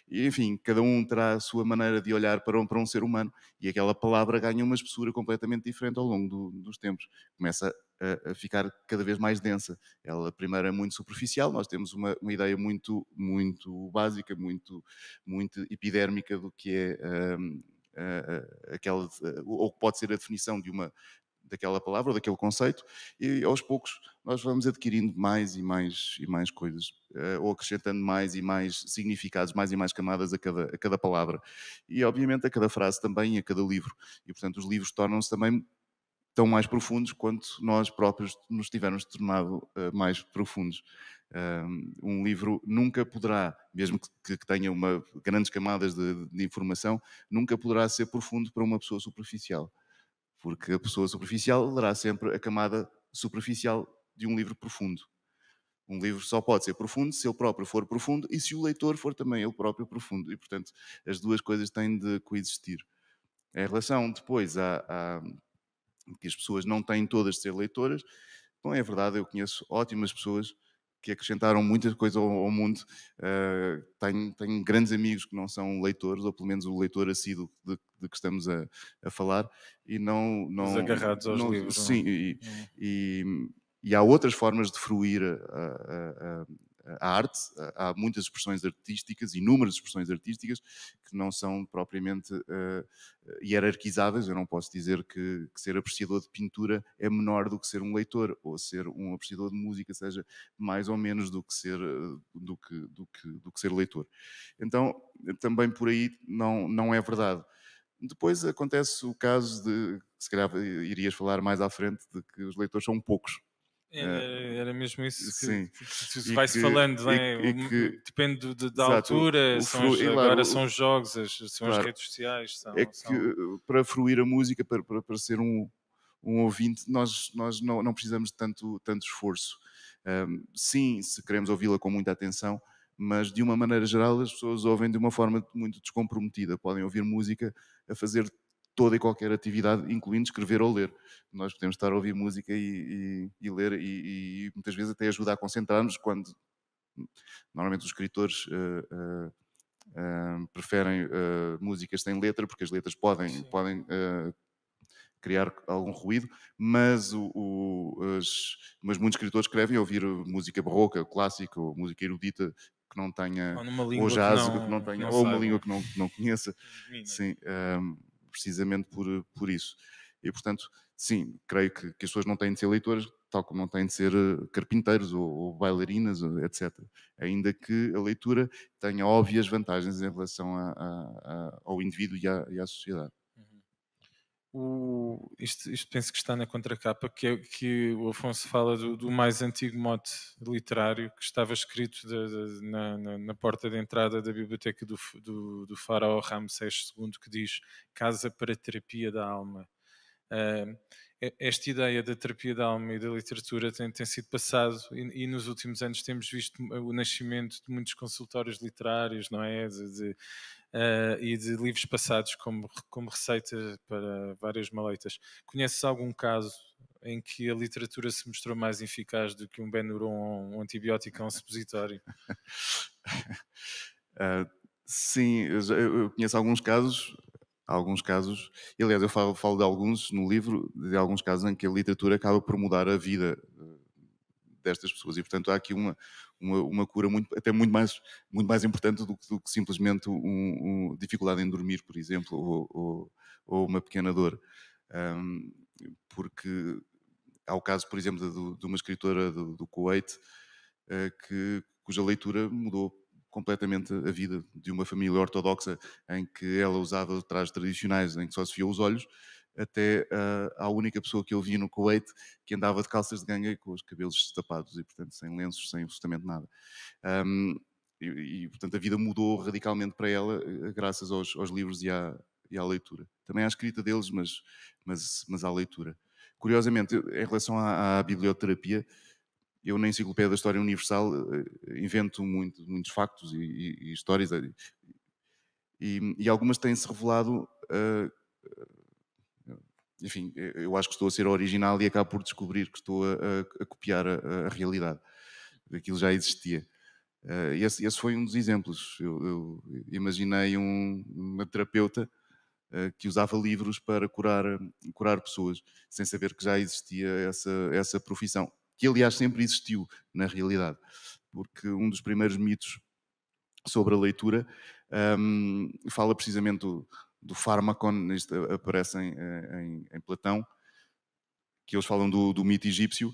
e, enfim, cada um terá a sua maneira de olhar para um, para um ser humano, e aquela palavra ganha uma espessura completamente diferente ao longo do, dos tempos, começa a, a, ficar cada vez mais densa. Ela primeiro é muito superficial, nós temos uma, uma ideia muito, muito básica, muito, muito epidérmica do que é... Um, aquela, ou que pode ser a definição de uma, daquela palavra ou daquele conceito e aos poucos nós vamos adquirindo mais e mais e mais coisas eh, ou acrescentando mais e mais significados, mais e mais camadas a cada, a cada palavra e obviamente a cada frase também a cada livro e portanto os livros tornam-se também tão mais profundos quanto nós próprios nos tivermos tornado uh, mais profundos. Um, um livro nunca poderá, mesmo que, que tenha uma, grandes camadas de, de, informação, nunca poderá ser profundo para uma pessoa superficial porque a pessoa superficial lerá sempre a camada superficial de um livro profundo. Um livro só pode ser profundo se ele próprio for profundo e se o leitor for também ele próprio profundo. E, portanto, as duas coisas têm de coexistir. Em relação depois a, que as pessoas não têm todas de ser leitoras, bom é verdade, eu conheço ótimas pessoas que acrescentaram muita coisa ao, ao mundo. Uh, tenho, tenho, grandes amigos que não são leitores, ou pelo menos o leitor assíduo de, de que estamos a, a, falar, e não. não Desagarrados aos não, livros. É? Sim, não? E, é. e, e, há outras formas de fruir a, a, a arte, há muitas expressões artísticas, inúmeras expressões artísticas, que não são propriamente uh, hierarquizáveis. Eu não posso dizer que, que, ser apreciador de pintura é menor do que ser um leitor, ou ser um apreciador de música seja mais ou menos do que ser, eh, do que, do que, do que ser leitor. Então, também por aí não, não é verdade. Depois acontece o caso de, se calhar irias falar mais à frente, de que os leitores são poucos era, é, era mesmo isso que, que vai-se falando, né? que, depende de, da exato, altura, são os, agora são os jogos, as, são claro, as redes sociais. São, é que são... Eh, para fruir a música, para, para, para ser um, um ouvinte, nós, nós não, não precisamos de tanto, tanto esforço. Um, sim, se queremos ouvi-la com muita atenção, mas de uma maneira geral as pessoas ouvem de uma forma muito descomprometida. Podem ouvir música a fazer toda e qualquer atividade, incluindo escrever ou ler. Nós podemos estar a ouvir música e, e, e ler, e, e, muitas vezes até ajuda a concentrar-nos quando normalmente os escritores uh, uh, uh, preferem músicas sem letra, porque as letras podem, podem criar algum ruído, mas, o, o, as, mas muitos escritores escrevem ouvir música barroca, clássica, ou música erudita que não tenha, ou, ou jazz, que não, que não tenha, não ou uma língua que não, que não conheça. Sim, um, ehm, precisamente por, eh, por isso. E, portanto, sim, creio que, que as pessoas não têm de ser leitoras, tal como não têm de ser eh, carpinteiros ou, ou bailarinas, etc. Ainda que a leitura tenha óbvias vantagens em relação a, a, a, ao indivíduo e à, e à sociedade o, isto, isto, penso que está na contracapa, que, é, que o Afonso fala do, do, mais antigo mote literário que estava escrito de, de, na, na, na, porta de entrada da biblioteca do, do, do faraó Ramsés II, que diz Casa para Terapia da Alma. Uh, esta ideia da terapia da alma e da literatura tem, tem sido passado e, e, nos últimos anos temos visto o nascimento de muitos consultórios literários, não é? De, de, uh, e de livros passados como, como receita para várias maleitas. Conheces algum caso em que a literatura se mostrou mais eficaz do que um Benuron ou um antibiótico a um supositório? uh, *laughs* sim, eu, eu conheço alguns casos alguns casos, aliás eu falo, falo, de alguns no livro, de alguns casos em que a literatura acaba por mudar a vida eh, destas pessoas. E, portanto, há aqui uma, uma, uma cura muito, até muito mais, muito mais importante do, do que simplesmente um, um, dificuldade em dormir, por exemplo, ou, ou, ou uma pequena dor. Um, porque há o caso, por exemplo, de, de uma escritora do, do Kuwait uh, que, cuja leitura mudou completamente a vida de uma família ortodoxa em que ela usava trajes tradicionais, em que só se via os olhos, até uh, à única pessoa que eu vi no Kuwait que andava de calças de ganga com os cabelos destapados e, portanto, sem lenços, sem absolutamente nada. Um, e, e, portanto, a vida mudou radicalmente para ela eh, graças aos, aos livros e à, e à, leitura. Também à escrita deles, mas, mas, mas à leitura. Curiosamente, em relação à, à biblioterapia, eu na Enciclopédia da História Universal eh, invento muito, muitos factos e, e, e histórias eh, e, e, algumas têm-se revelado uh, enfim, eu acho que estou a ser original e acabo por descobrir que estou a, a, a copiar a, a, realidade. Aquilo já existia. Uh, esse, esse, foi um dos exemplos. Eu, eu imaginei um, uma terapeuta uh, que usava livros para curar, curar pessoas, sem saber que já existia essa, essa profissão, que aliás sempre existiu na realidade, porque um dos primeiros mitos sobre a leitura um, ehm, fala precisamente do, do fármaco aparecem eh, em, em, Platão, que eles falam do, do mito egípcio,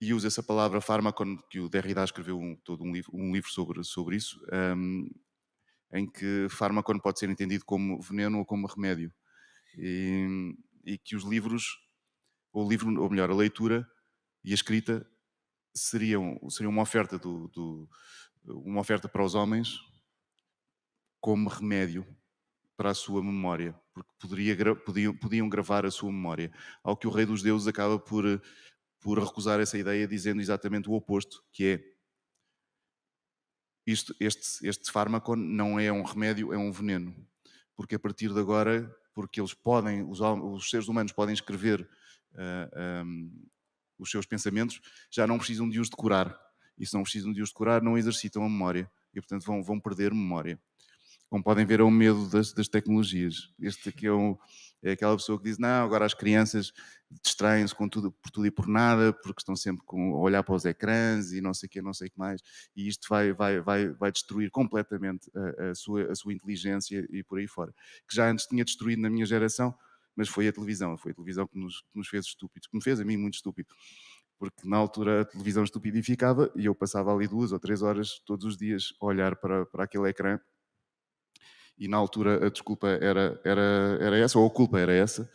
e usa essa palavra fármacon, que o Derrida escreveu um, todo um livro, um livro sobre, sobre isso, um, ehm, em que fármacon pode ser entendido como veneno ou como remédio. E, e, que os livros, ou, livro, ou melhor, a leitura e a escrita seriam, seriam uma oferta do, do uma oferta para os homens como remédio para a sua memória, porque poderia, podiam, podiam gravar a sua memória. Ao que o Rei dos Deuses acaba por, por recusar essa ideia, dizendo exatamente o oposto, que é isto, este, este fármaco não é um remédio, é um veneno. Porque a partir de agora, porque eles podem, os, os seres humanos podem escrever uh, ah, um, ah, os seus pensamentos, já não precisam de os decorar. E se não precisam de os decorar, não exercitam a memória. E, portanto, vão, vão perder memória como podem ver, é o medo das, das tecnologias. Este aqui é, um, é, aquela pessoa que diz: não, agora as crianças distraem-se com tudo, por tudo e por nada, porque estão sempre com, a olhar para os ecrãs e não sei o que, não sei o que mais, e isto vai, vai, vai, vai destruir completamente a, a, sua, a sua inteligência e por aí fora. Que já antes tinha destruído na minha geração, mas foi a televisão, foi a televisão que nos, que nos fez estúpidos, que me fez a mim muito estúpido porque na altura a televisão estupidificava e eu passava ali duas ou três horas todos os dias a olhar para, para aquele ecrã e na altura a desculpa era, era, era essa, ou a culpa era essa,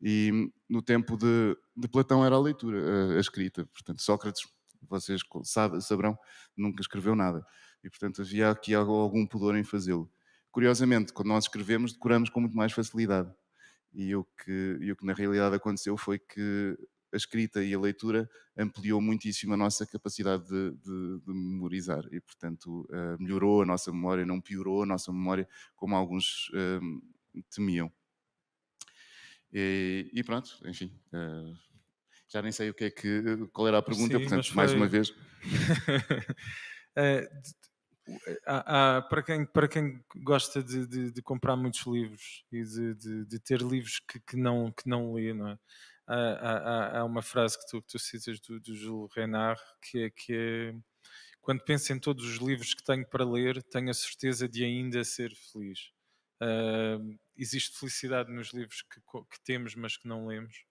e no tempo de, de Platão era a leitura, a, eh, a escrita. Portanto, Sócrates, vocês sabe, saberão, nunca escreveu nada, e portanto havia aqui algum pudor em fazê-lo. Curiosamente, quando nós escrevemos, decoramos com muito mais facilidade. E o que, e o que na realidade aconteceu foi que a escrita e a leitura ampliou muitíssimo a nossa capacidade de, de, de memorizar e, portanto, uh, melhorou a nossa memória, não piorou a nossa memória, como alguns uh, temiam. E, e, pronto, enfim. Uh, já nem sei o que é que, qual era a pergunta, Sim, portanto, foi... mais uma vez. é, *laughs* há, há, para, quem, para quem gosta de, de, de comprar muitos livros e de, de ter livros que, que, não, que não lê, não é? há, há, uma frase que tu, que tu citas do, do Jules Renard que é, que quando penso em todos os livros que tenho para ler, tenho a certeza de ainda ser feliz. Uh, existe felicidade nos livros que, que, temos, mas que não lemos?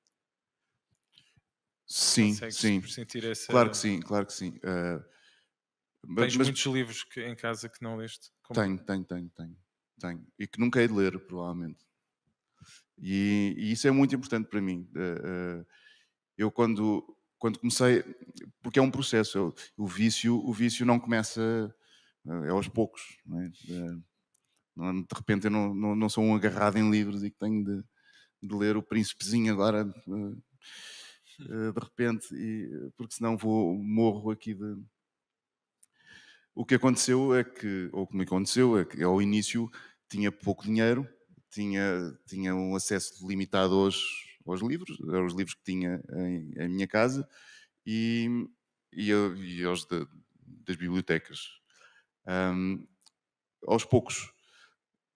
Sim, sim. Sentir essa... Claro que sim, claro que sim. Uh, ah, mas, Tens mas... muitos livros que, em casa que não leste? Como... Tenho, tenho, tenho, tenho, tenho. E que nunca hei de ler, provavelmente. E, e isso é muito importante para mim. Eh, eh, eu, quando, quando comecei, porque é um processo, eu, o, vício, o vício não começa eh, é aos poucos. Não é? De repente eu não, não, não, sou um agarrado em livros e que tenho de, de ler o Príncipezinho agora, de repente, e, porque senão vou, morro aqui de. O que aconteceu é que, ou como aconteceu, é que ao início tinha pouco dinheiro tinha, tinha um acesso limitado aos, aos livros, aos livros que tinha em, em minha casa e, e, e aos de, das bibliotecas. Um, aos poucos,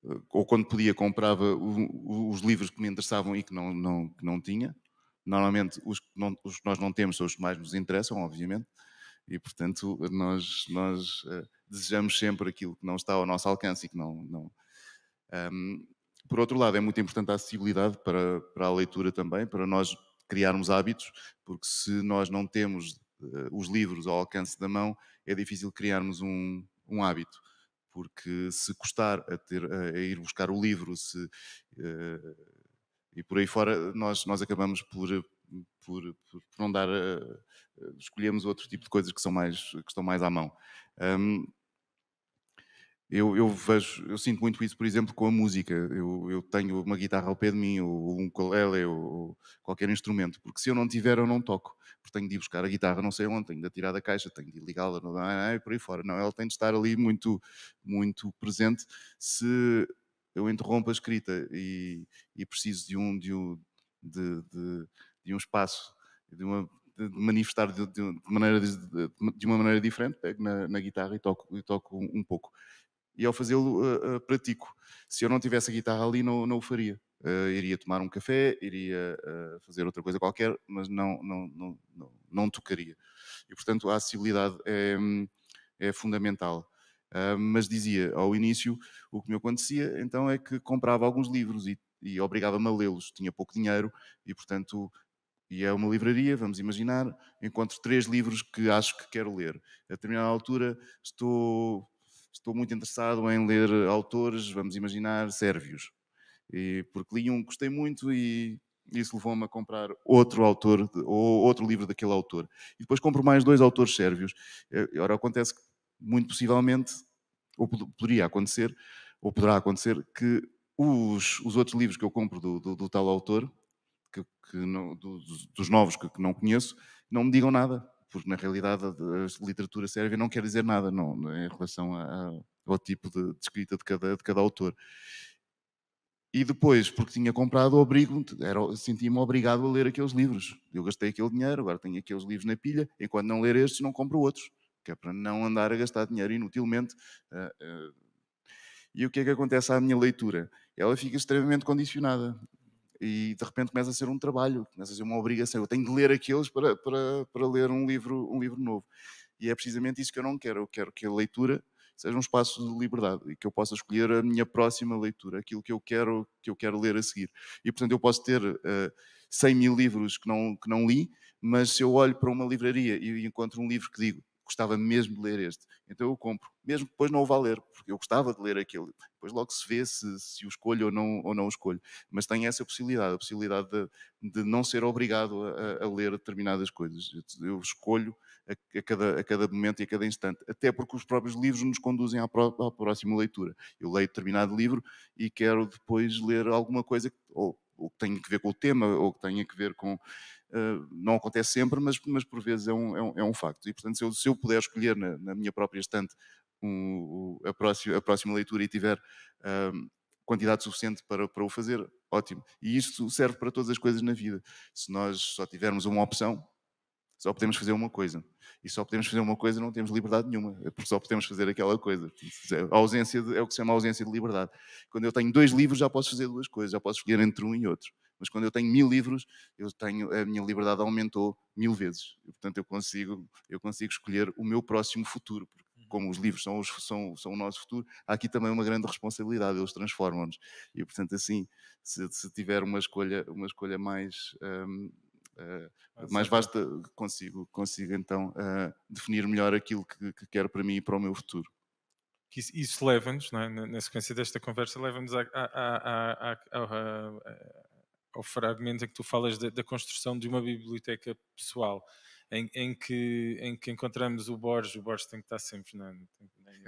eh, ou quando podia, comprava os livros que me interessavam e que não, não, que não tinha. Normalmente, os que, não, os que nós não temos são os que mais nos interessam, obviamente, e portanto, nós, nós uh, desejamos sempre aquilo que não está ao nosso alcance e que não. não um, por outro lado, é muito importante a acessibilidade para, para a leitura também, para nós criarmos hábitos, porque se nós não temos uh, os livros ao alcance da mão, é difícil criarmos um, um hábito. Porque se custar a, ter, a, a ir buscar o livro, se, uh, e por aí fora, nós, nós acabamos por, por, por, por não dar. Uh, escolhemos outro tipo de coisas que, são mais, que estão mais à mão. Um, eu, eu, vejo, eu sinto muito isso, por exemplo, com a música. Eu, eu tenho uma guitarra ao pé de mim, ou um ukulele, ou, qualquer instrumento, porque se eu não tiver, eu não toco. Porque tenho de ir buscar a guitarra, não sei onde, tenho de tirar da caixa, tenho de ligá-la, não, não, por aí fora. Não, ela tem de estar ali muito, muito presente. Se eu interrompo a escrita e, e preciso de um, de um, de, de, de um espaço, de uma de manifestar de, de, maneira, de, uma maneira diferente, pego na, na guitarra e toco, e toco um, um pouco e ao fazê-lo uh, uh, pratico. Se eu não tivesse a guitarra ali, não, não o faria. Uh, iria tomar um café, iria fazer outra coisa qualquer, mas não, não, não, não, não tocaria. E, portanto, a acessibilidade é, hum, é fundamental. mas dizia, ao início, o que me acontecia então é que comprava alguns livros e, e obrigava-me a lê-los. Tinha pouco dinheiro e, portanto, e é uma livraria, vamos imaginar, encontro três livros que acho que quero ler. A determinada altura estou estou muito interessado em ler autores, vamos imaginar, sérvios. E, porque li um, gostei muito e isso levou-me a comprar outro autor, ou outro livro daquele autor. E depois compro mais dois autores sérvios. Ora, acontece que, muito possivelmente, ou poderia acontecer, ou poderá acontecer, que os, os outros livros que eu compro do, do, do tal autor, que, que não, do, dos novos que, que não conheço, não me digam nada porque na realidade a literatura sérvia não quer dizer nada não, né, em relação a, ao tipo de, de, escrita de cada, de cada autor. E depois, porque tinha comprado, obrigo senti-me obrigado a ler aqueles livros. Eu gastei aquele dinheiro, agora tenho aqueles livros na pilha, enquanto não ler estes, não compro outros, que é para não andar a gastar dinheiro inutilmente. E o que é que acontece à minha leitura? Ela fica extremamente condicionada e de repente começa a ser um trabalho, começa a ser uma obrigação. Eu tenho de ler aqueles para, para, para ler um livro, um livro novo. E é precisamente isso que eu não quero. Eu quero que a leitura seja um espaço de liberdade e que eu possa escolher a minha próxima leitura, aquilo que eu quero, que eu quero ler a seguir. E portanto eu posso ter uh, eh, 100 mil livros que não, que não li, mas se eu olho para uma livraria e encontro um livro que digo gostava mesmo de ler este, então eu compro, mesmo que depois não o vá ler, porque eu gostava de ler aquele, depois logo se vê se, se o escolho ou não, ou não o escolho, mas tem essa possibilidade, a possibilidade de, de não ser obrigado a, a, ler determinadas coisas, eu escolho a, a, cada, a cada momento e a cada instante, até porque os próprios livros nos conduzem à, pró à próxima leitura, eu leio determinado livro e quero depois ler alguma coisa, que, ou, ou que tenha que ver com o tema, ou que tenha que ver com eh, não acontece sempre, mas, mas por vezes é um, é um, é um facto. E, portanto, se eu, se eu puder escolher na, na minha própria estante um, a, próxima, a, próxima, leitura e tiver ehm, quantidade suficiente para, para o fazer, ótimo. E isso serve para todas as coisas na vida. Se nós só tivermos uma opção, só podemos fazer uma coisa. E só podemos fazer uma coisa, não temos liberdade nenhuma, é porque só podemos fazer aquela coisa. É a ausência de, é o que se chama ausência de liberdade. Quando eu tenho dois livros, já posso fazer duas coisas, já posso escolher entre um e outro mas quando eu tenho mil livros, eu tenho, a minha liberdade aumentou mil vezes. E, portanto, eu consigo, eu consigo escolher o meu próximo futuro, uhum. como os livros são, os, são, são, o nosso futuro, há aqui também uma grande responsabilidade, eles transformam-nos. E, portanto, assim, se, se, tiver uma escolha, uma escolha mais, um, uh, eh, mais vasta, consigo, consigo então uh, definir melhor aquilo que, que, quero para mim e para o meu futuro. Isso leva-nos, é? na sequência desta conversa, leva-nos a ao fragmento em que tu falas da, da construção de uma biblioteca pessoal, em, em, que, em que encontramos o Borges, o Borges tem que estar sempre, não é?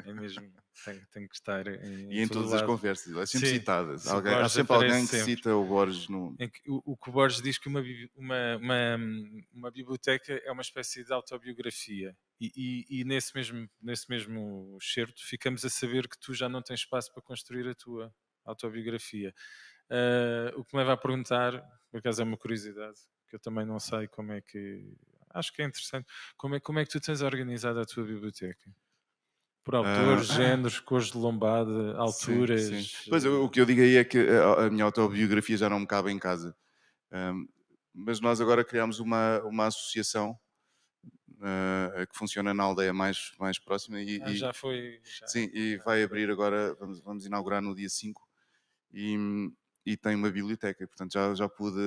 é mesmo, tem, tem, que estar em, E em todas lado. as conversas, é sempre Sim, Alguém, há sempre alguém que sempre. cita o Borges. No... Em que, o, o, que o Borges diz que uma, uma, uma, uma biblioteca é uma espécie de autobiografia. E, e, e, nesse mesmo nesse mesmo certo ficamos a saber que tu já não tens espaço para construir a tua autobiografia Uh, o que me leva a perguntar, por acaso é uma curiosidade, que eu também não sei como é que. Acho que é interessante. Como é, como é que tu tens organizado a tua biblioteca? Por autores, ah. géneros, cores de lombada, alturas. Sim, sim. Pois o que eu digo aí é que a, minha autobiografia já não me cabe em casa. Um, mas nós agora criámos uma, uma associação Uh, que funciona na aldeia mais, mais próxima. E, ah, já foi. Já, sim, e vai abrir agora, vamos, vamos inaugurar no dia 5. E, e tem uma biblioteca, portanto já, já pude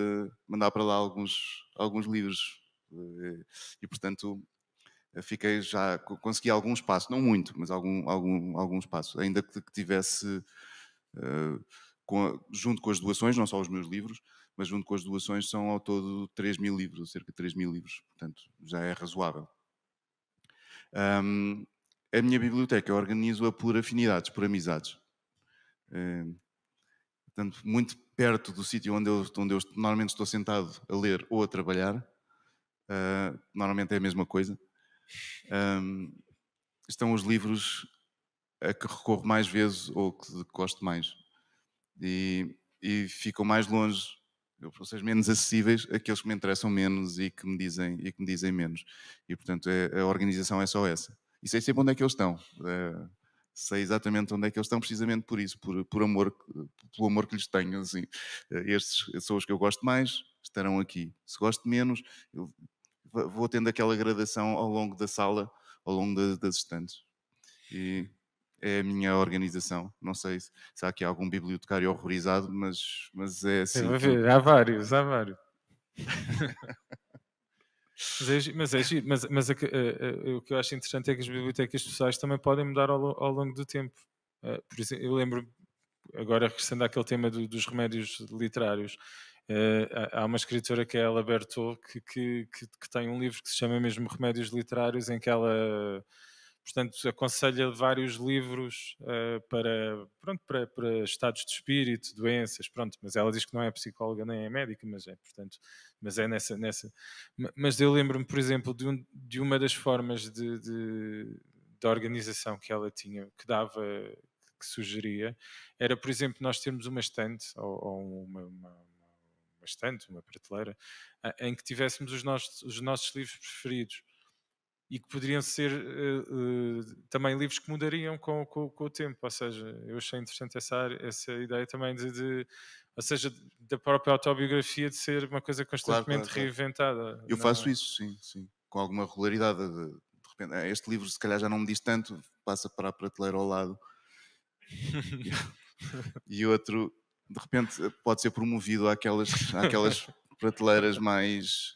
mandar para lá alguns, alguns livros eh, e, portanto eh, fiquei já, consegui algum espaço, não muito, mas algum, algum, algum espaço, ainda que, tivesse uh, com, junto com as doações, não só os meus livros, mas junto com as doações são ao todo 3 mil livros, cerca de 3 mil livros, portanto já é razoável. Um, a minha biblioteca eu organizo-a por afinidades, por amizades portanto, muito perto do sítio onde eu, onde eu normalmente estou sentado a ler ou a trabalhar, uh, normalmente é a mesma coisa, um, estão os livros a que recorro mais vezes ou que gosto mais. E, e ficam mais longe, ou seja, menos acessíveis, aqueles que me interessam menos e que me dizem, e que me dizem menos. E, portanto, é, a organização é só essa. E sei sempre onde é que eles estão. Uh, sei exatamente onde é que eles estão, precisamente por isso, por, por amor, pelo amor que lhes tenho. Assim, eh, estes são os que eu gosto mais, estarão aqui. Se gosto menos, vou tendo aquela gradação ao longo da sala, ao longo das estantes. E é a minha organização. Não sei se, se há aqui algum bibliotecário horrorizado, mas, mas é assim. Há vários, há vários. *laughs* Mas é, mas é mas, mas a, a, a, o que eu acho interessante é que as bibliotecas sociais também podem mudar ao, ao longo do tempo. Uh, por exemplo, eu lembro, agora regressando àquele tema do, dos remédios literários, uh, há uma escritora que é ela Bertot, que, que, que, que, tem um livro que se chama mesmo Remédios Literários, em que ela. Uh, Portanto, aconselha vários livros uh, para, pronto, para, para, estados de espírito, doenças, pronto. Mas ela diz que não é psicóloga nem é médica, mas é, portanto, mas é nessa. nessa. Mas eu lembro-me, por exemplo, de, um, de, uma das formas de, de, de, organização que ela tinha, que dava, que sugeria, era, por exemplo, nós termos uma estante ou, ou uma, uma uma estante, uma prateleira, em que tivéssemos os nossos, os nossos livros preferidos e que poderiam ser uh, uh, também livros que mudariam com, com, com, o tempo. Ou seja, eu achei interessante essa, essa ideia também de, de, ou seja, da própria autobiografia de ser uma coisa constantemente claro, claro, reinventada. Eu não... faço é? isso, sim, sim, com alguma regularidade. De, de, repente, eh, este livro se calhar já não me diz tanto, passa para a prateleira ao lado. *laughs* e outro, de repente, pode ser promovido àquelas, àquelas prateleiras mais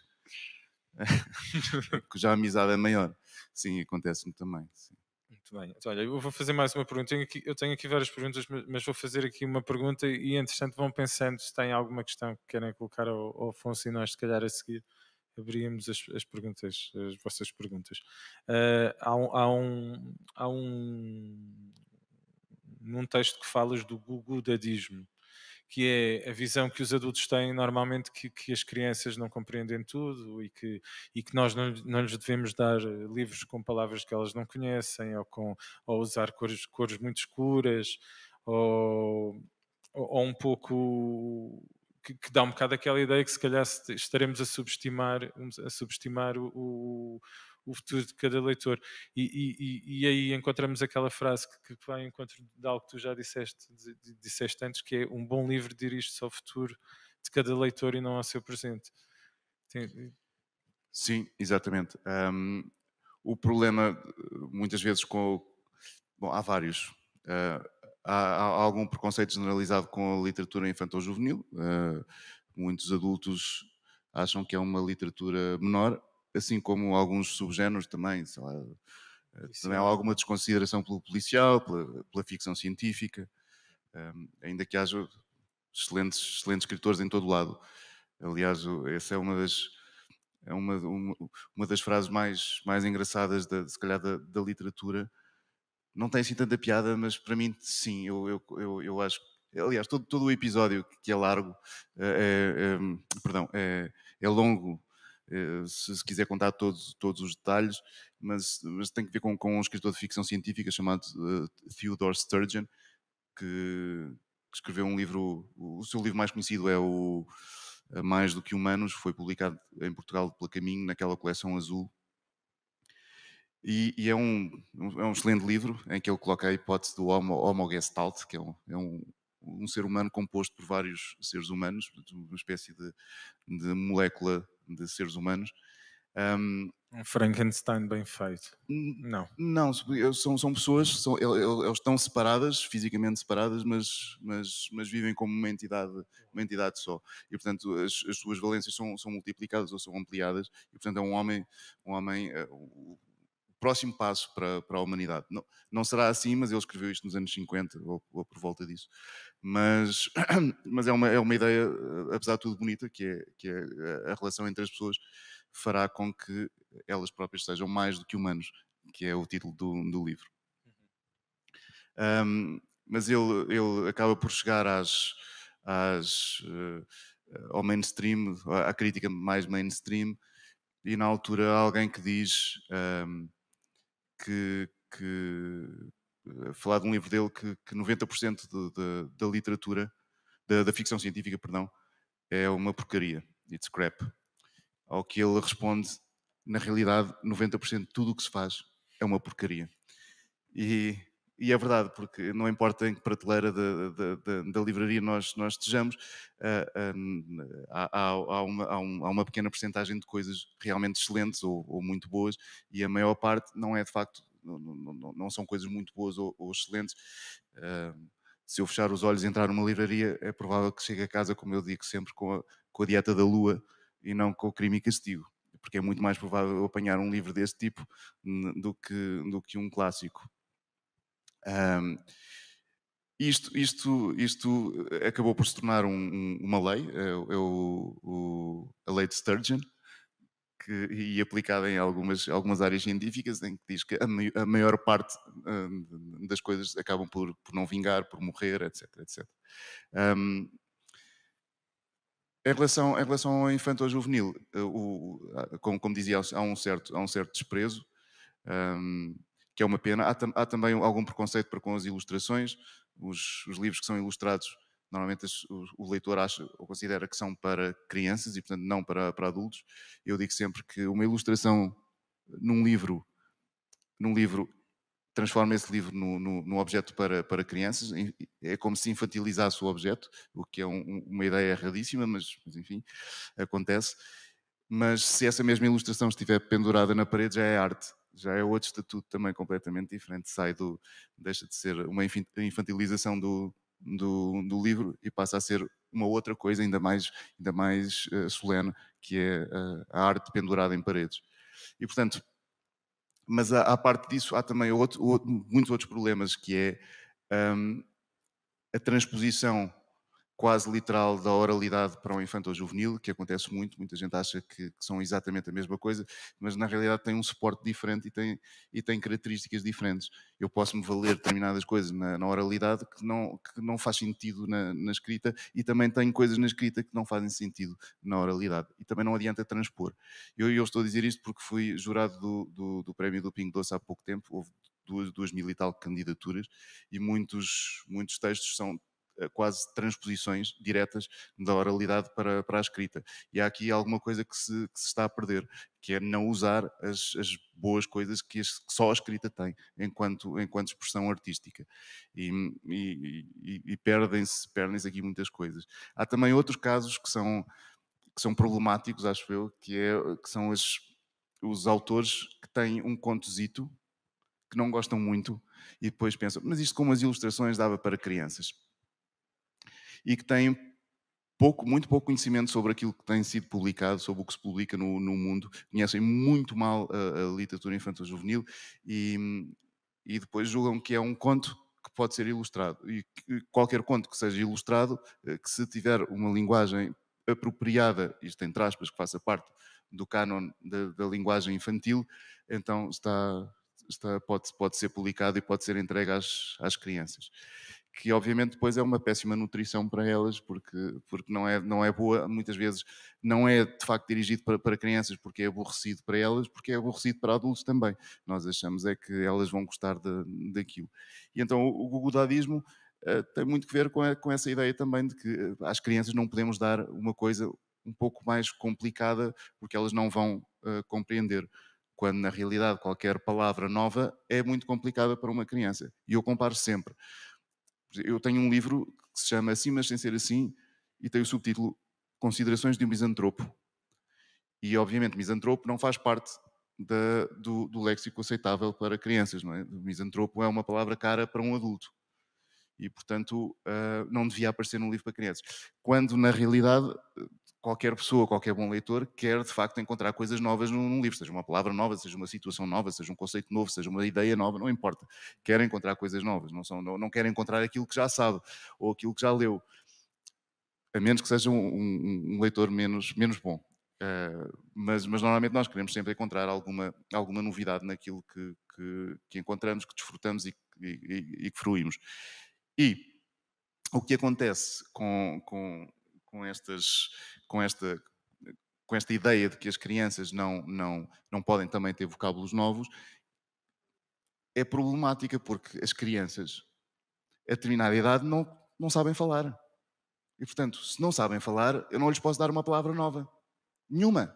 cuja *laughs* amizade é maior. Sim, acontece-me também. Sim. Muito bem. Então, olha, eu vou fazer mais uma pergunta. Eu tenho, aqui, eu tenho aqui várias perguntas, mas vou fazer aqui uma pergunta e, entretanto, vão pensando se têm alguma questão que querem colocar ao, ao Afonso e nós, se calhar, a seguir abrimos as, as perguntas, as vossas perguntas. Uh, há, um, há, um, há um. Num texto que falas do gugudadismo, que é a visão que os adultos têm normalmente que, que as crianças não compreendem tudo e que, e que nós não, não lhes devemos dar eh, livros com palavras que elas não conhecem ou, com, ou usar cores, cores muito escuras ou, ou um pouco que, que, dá um bocado aquela ideia que se calhar estaremos a subestimar, a subestimar o, o, o futuro de cada leitor. E, e, e aí encontramos aquela frase que, que vai em encontro de algo que tu já disseste, disseste antes, que é um bom livro dirige-se ao futuro de cada leitor e não ao seu presente. Tem... Sim, exatamente. Um, o problema, muitas vezes, com. Bom, há vários. Uh, há, há, algum preconceito generalizado com a literatura infantil-juvenil. Uh, muitos adultos acham que é uma literatura menor assim como alguns subgéneros também, sei lá, eh, também há alguma desconsideração pelo policial, pela, pela ficção científica, um, ehm, ainda que haja excelentes, excelentes escritores em todo lado. Aliás, essa é uma das, é uma, uma, uma das frases mais, mais engraçadas, da, se calhar, da, da literatura. Não tem assim tanta piada, mas para mim, sim, eu, eu, eu, eu acho aliás, todo, todo o episódio que é largo, eh, é, é, perdão, é, é longo eh, se quiser contar todos, todos os detalhes, mas, mas tem que ver com, com um escritor de ficção científica chamado eh, Theodore Sturgeon, que, que escreveu um livro, o seu livro mais conhecido é o eh, Mais do que Humanos, foi publicado em Portugal pela Caminho, naquela coleção azul. E, e é, um, é um excelente livro em que ele coloca a hipótese do Homo, homo Gestalt, que é um, é um, um ser humano composto por vários seres humanos, uma espécie de, de molécula de seres humanos. Um, um Frankenstein bem feito. Não. Não, são, são pessoas, são, eles estão separadas, fisicamente separadas, mas, mas, mas vivem como uma entidade, uma entidade só. E, portanto, as, as suas valências são, são multiplicadas ou são ampliadas. E, portanto, é um homem, um homem eh, próximo passo para, para a humanidade. Não, não será assim, mas ele escreveu isto nos anos 50 ou, ou por volta disso. Mas, *clears throat* mas é, uma, é uma ideia, eh, apesar de tudo, bonita, que é, que é eh, a relação entre as pessoas fará com que elas próprias sejam mais do que humanos, que é o título do, do livro. Um, uhum. mas ele, ele acaba por chegar às, às, uh, ao mainstream, à crítica mais mainstream, e na altura há alguém que diz um, que, que eh, falar de um livro dele que, que 90% de, de, da literatura, da, da, ficção científica, perdão, é uma porcaria, it's crap. Ao que ele responde, na realidade, 90% de tudo o que se faz é uma porcaria. E e é verdade, porque não importa em que prateleira da, da, da, da livraria nós, nós estejamos, ah, ah, há, há, há, uma, há, uma, pequena porcentagem de coisas realmente excelentes ou, ou, muito boas, e a maior parte não é de facto, não, não, não são coisas muito boas ou, ou excelentes. Ah, se eu fechar os olhos e entrar numa livraria, é provável que chegue a casa, como eu digo sempre, com a, com a dieta da lua e não com o crime e castigo porque é muito mais provável apanhar um livro desse tipo do que, do que um clássico. Um, isto, isto, isto eh, acabou por se tornar um, um, uma lei, é, é o, o, a lei de Sturgeon, que, e aplicada em algumas, algumas áreas científicas, em que diz que a, maior parte das coisas acabam por, por não vingar, por morrer, etc. etc. Um, em relação, em relação ao infanto ou juvenil, eh, o, como, como, dizia, há um certo, há um certo desprezo. Um, que é uma pena. Há, há também algum preconceito para com as ilustrações, os, os livros que são ilustrados normalmente o leitor acha ou considera que são para crianças e, portanto, não para, para adultos. Eu digo sempre que uma ilustração num livro, num livro transforma esse livro num objeto para, para crianças, é como se infantilizasse o objeto, o que é um, uma ideia erradíssima, mas, mas, enfim, acontece. Mas se essa mesma ilustração estiver pendurada na parede, já é arte já é outro estatuto também completamente diferente. Sai do. deixa de ser uma infantilização do, do, do livro e passa a ser uma outra coisa ainda mais, ainda mais uh, solene, que é uh, a arte pendurada em paredes. E, portanto, mas à parte disso, há também outro, outro, muitos outros problemas, que é um, a transposição quase literal da oralidade para um infanto ou juvenil, que acontece muito, muita gente acha que, que, são exatamente a mesma coisa, mas na realidade tem um suporte diferente e tem, e tem características diferentes. Eu posso-me valer determinadas coisas na, na, oralidade que não, que não faz sentido na, na, escrita e também tenho coisas na escrita que não fazem sentido na oralidade e também não adianta transpor. Eu, eu estou a dizer isto porque fui jurado do, do, do prémio do Pingo Doce há pouco tempo, houve duas, duas mil e tal candidaturas e muitos, muitos textos são eh, quase transposições diretas da oralidade para, para a escrita. E há aqui alguma coisa que se, que se está a perder, que é não usar as, as boas coisas que, as, que, só a escrita tem enquanto, enquanto expressão artística. E, e, e, e perdem-se perdem aqui muitas coisas. Há também outros casos que são, que são problemáticos, acho eu, que, é, que são as, os autores que têm um contozito que não gostam muito e depois pensam, mas isto com as ilustrações dava para crianças e que têm pouco, muito pouco conhecimento sobre aquilo que tem sido publicado, sobre o que se publica no, no mundo, conhecem muito mal a, a literatura infantil-juvenil e, e depois julgam que é um conto que pode ser ilustrado. E qualquer conto que seja ilustrado, eh, que se tiver uma linguagem apropriada, isto entre aspas, que faça parte do canon da, da linguagem infantil, então está, está, pode, pode ser publicado e pode ser entregue às, às crianças que obviamente depois é uma péssima nutrição para elas, porque, porque não, é, não é boa, muitas vezes não é de facto dirigido para, para crianças porque é aborrecido para elas, porque é aborrecido para adultos também. Nós achamos é que elas vão gostar de, daquilo. E então o gogodadismo uh, eh, tem muito que ver com, a, com essa ideia também de que uh, às crianças não podemos dar uma coisa um pouco mais complicada porque elas não vão uh, compreender quando na realidade qualquer palavra nova é muito complicada para uma criança. E eu comparo sempre. Eu tenho um livro que se chama Assim, mas sem ser assim, e tem o subtítulo Considerações de um Misantropo. E, obviamente, misantropo não faz parte da, do, do, léxico aceitável para crianças, não é? Misantropo é uma palavra cara para um adulto. E, portanto, uh, não devia aparecer num livro para crianças. Quando, na realidade, qualquer pessoa, qualquer bom leitor, quer de facto encontrar coisas novas num, livro, seja uma palavra nova, seja uma situação nova, seja um conceito novo, seja uma ideia nova, não importa. Quer encontrar coisas novas, não, são, não, não quer encontrar aquilo que já sabe ou aquilo que já leu, a menos que seja um, um, um leitor menos, menos bom. Uh, mas, mas, normalmente nós queremos sempre encontrar alguma, alguma novidade naquilo que, que, que encontramos, que desfrutamos e, e, e, que fruímos. E o que acontece com, com com, estas, com, esta, com esta ideia de que as crianças não, não, não podem também ter vocábulos novos, é problemática porque as crianças, a determinada idade, não, não sabem falar. E, portanto, se não sabem falar, eu não lhes posso dar uma palavra nova. Nenhuma.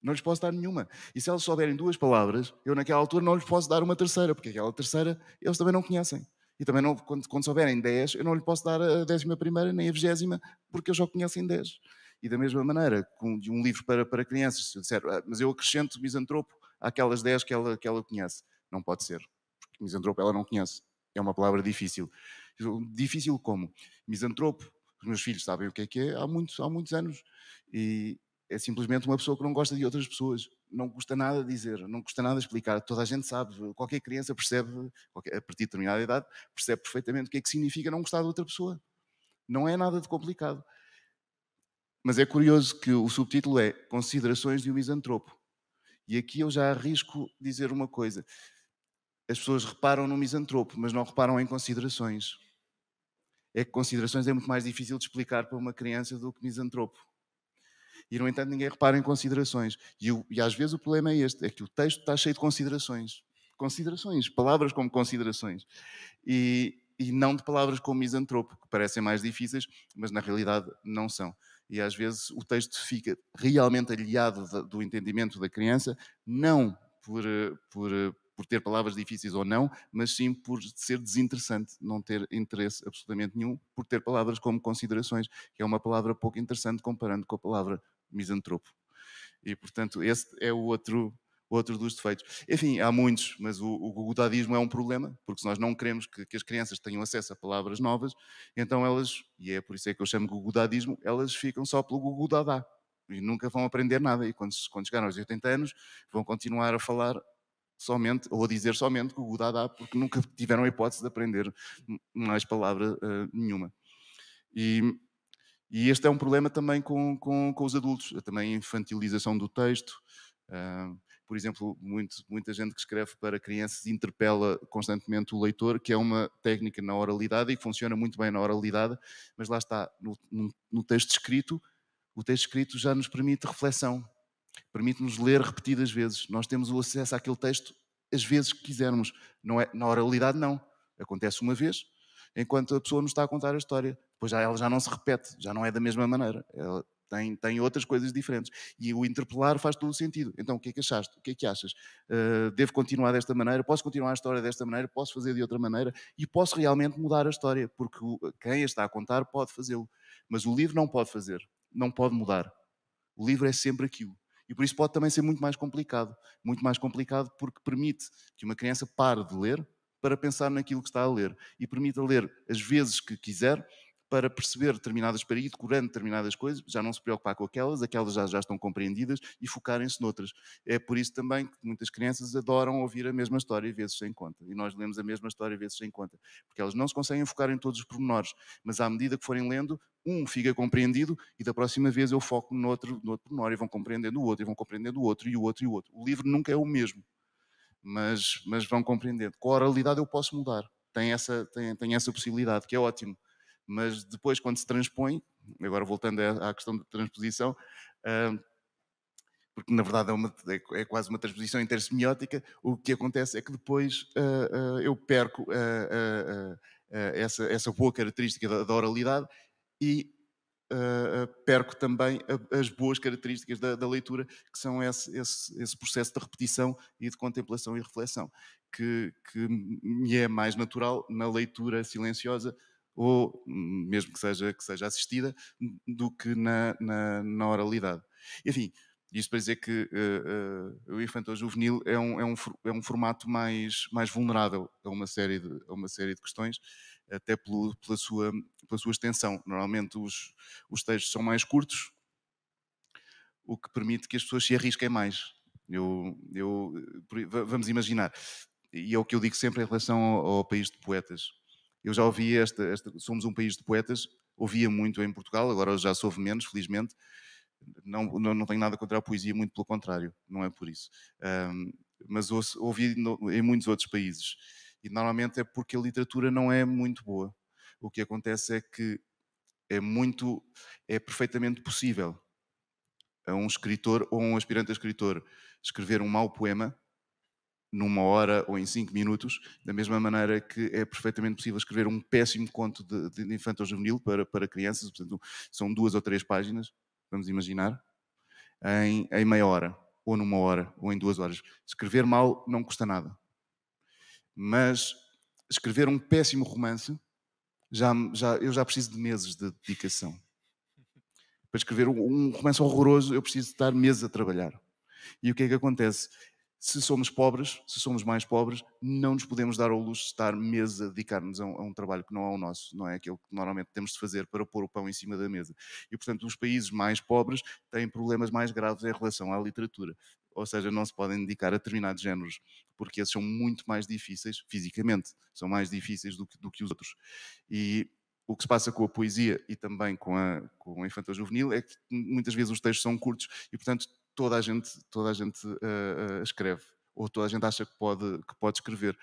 Não lhes posso dar nenhuma. E se elas souberem duas palavras, eu naquela altura não lhes posso dar uma terceira, porque aquela terceira eles também não conhecem. E também, não, quando, quando souberem 10, eu não lhe posso dar a eh, décima primeira nem a vigésima, porque eu já o conheço em 10. E da mesma maneira, com, de um livro para, para crianças, se eu disser, ah, mas eu acrescento misantropo àquelas 10 que ela, que ela conhece. Não pode ser, porque misantropo ela não conhece. É uma palavra difícil. Difícil como? Misantropo, os meus filhos sabem o que é que é há muitos, há muitos anos. E, é simplesmente uma pessoa que não gosta de outras pessoas. Não custa nada dizer, não custa nada explicar. Toda a gente sabe, qualquer criança percebe, a partir de determinada idade, percebe perfeitamente o que é que significa não gostar de outra pessoa. Não é nada de complicado. Mas é curioso que o subtítulo é Considerações de um Misantropo. E aqui eu já arrisco dizer uma coisa. As pessoas reparam no misantropo, mas não reparam em considerações. É que considerações é muito mais difícil de explicar para uma criança do que misantropo e, no entanto, ninguém repara em considerações. E, o, e, às vezes o problema é este: é que o texto está cheio de considerações. Considerações, palavras como considerações. E, e não de palavras como misantropo, que parecem mais difíceis, mas na realidade não são. E às vezes o texto fica realmente aliado do entendimento da criança, não por, por, por ter palavras difíceis ou não, mas sim por ser desinteressante, não ter interesse absolutamente nenhum, por ter palavras como considerações, que é uma palavra pouco interessante comparando com a palavra misantropo. E, portanto, esse é o outro, outro dos defeitos. Enfim, há muitos, mas o, o é um problema, porque se nós não queremos que, que, as crianças tenham acesso a palavras novas, então elas, e é por isso é que eu chamo gogotadismo, elas ficam só pelo gogodadá e nunca vão aprender nada. E quando, quando chegaram aos 80 anos, vão continuar a falar somente, ou a dizer somente gogodadá, porque nunca tiveram a hipótese de aprender mais palavra uh, nenhuma. E e este é um problema também com, com, com os adultos, também a infantilização do texto. Uh, por exemplo, muito, muita gente que escreve para crianças interpela constantemente o leitor, que é uma técnica na oralidade e que funciona muito bem na oralidade, mas lá está, no, no texto escrito, o texto escrito já nos permite reflexão, permite-nos ler repetidas vezes. Nós temos o acesso àquele texto as vezes que quisermos, não é, na oralidade não. Acontece uma vez, enquanto a pessoa nos está a contar a história. Pois já, ela já não se repete, já não é da mesma maneira. Ela tem, tem outras coisas diferentes. E o interpelar faz todo o sentido. Então, o que é que achaste? O que é que achas? Uh, devo continuar desta maneira? Posso continuar a história desta maneira? Posso fazer de outra maneira? E posso realmente mudar a história, porque quem a está a contar pode fazê-lo. Mas o livro não pode fazer, não pode mudar. O livro é sempre aquilo. E por isso pode também ser muito mais complicado. Muito mais complicado porque permite que uma criança pare de ler para pensar naquilo que está a ler. E permite ler as vezes que quiser para perceber determinadas, para ir decorando determinadas coisas, já não se preocupar com aquelas, aquelas já, já estão compreendidas e focarem-se noutras. É por isso também que muitas crianças adoram ouvir a mesma história vezes sem conta. E nós lemos a mesma história vezes sem conta. Porque elas não se conseguem focar em todos os pormenores, mas à medida que forem lendo, um fica compreendido e da próxima vez eu foco no outro, no outro pormenor e vão compreendendo o outro, e vão compreendendo o outro, e o outro, e o outro. O livro nunca é o mesmo, mas, mas vão compreendendo. Com a oralidade eu posso mudar, tem essa, tem, tem essa possibilidade, que é ótimo mas depois, quando se transpõe, agora voltando à questão da transposição, ah, porque na verdade é, uma, é, é quase uma transposição intersemiótica, o que acontece é que depois ah, ah, eu perco essa, essa boa característica da, oralidade e perco também as boas características da, da leitura, que são esse, esse, esse, processo de repetição e de contemplação e reflexão, que, que me é mais natural na leitura silenciosa ou mesmo que seja, que seja assistida, do que na, na, na oralidade. Enfim, isto para dizer que uh, uh, o infantil juvenil é um, é, um, é um formato mais, mais vulnerável a uma série de, a uma série de questões, até pelo, pela, sua, pela sua extensão. Normalmente os, os textos são mais curtos, o que permite que as pessoas se arrisquem mais. Eu, eu, eh, vamos imaginar, e é o que eu digo sempre em relação ao, ao país de poetas eu já ouvia esta, esta, somos um país de poetas, ouvia muito em Portugal, agora já soube menos, felizmente. Não, não, não, tenho nada contra a poesia, muito pelo contrário, não é por isso. Um, mas ouço, ouvi no, em muitos outros países. E normalmente é porque a literatura não é muito boa. O que acontece é que é muito, é perfeitamente possível a um escritor ou um aspirante a escritor escrever um mau poema numa hora ou em cinco minutos, da mesma maneira que é perfeitamente possível escrever um péssimo conto de, de infanto ou juvenil para, para crianças, portanto, são duas ou três páginas, vamos imaginar, em, em meia hora, ou numa hora, ou em duas horas. Escrever mal não custa nada. Mas escrever um péssimo romance, já, já, eu já preciso de meses de dedicação. Para escrever um romance horroroso, eu preciso estar meses a trabalhar. E o que é que acontece? se somos pobres, se somos mais pobres, não nos podemos dar ao luxo de estar meses a dedicar-nos a, um, a, um, trabalho que não é o nosso, não é aquele que normalmente temos de fazer para pôr o pão em cima da mesa. E, portanto, os países mais pobres têm problemas mais graves em relação à literatura. Ou seja, não se podem dedicar a determinados géneros, porque esses são muito mais difíceis, fisicamente, são mais difíceis do que, do que os outros. E o que se passa com a poesia e também com a, com a infantil juvenil é que muitas vezes os textos são curtos e, portanto, toda a gente, toda a gente uh, escreve, ou toda a gente acha que pode, que pode escrever.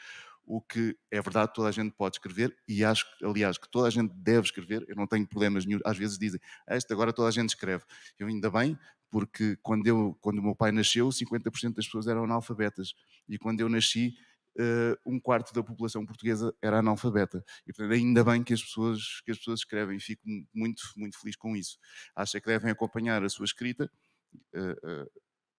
O que é verdade, toda a gente pode escrever, e acho, aliás, que toda a gente deve escrever. Eu não tenho problemas nenhum. Às vezes dizem, ah, este agora toda a gente escreve. Eu ainda bem, porque quando, eu, quando o meu pai nasceu, 50% das pessoas eram analfabetas. E quando eu nasci, Uh, um quarto da população portuguesa era analfabeta. E portanto, ainda bem que as pessoas, que as pessoas escrevem. Fico muito, muito feliz com isso. Acho é que devem acompanhar a sua escrita eh, eh,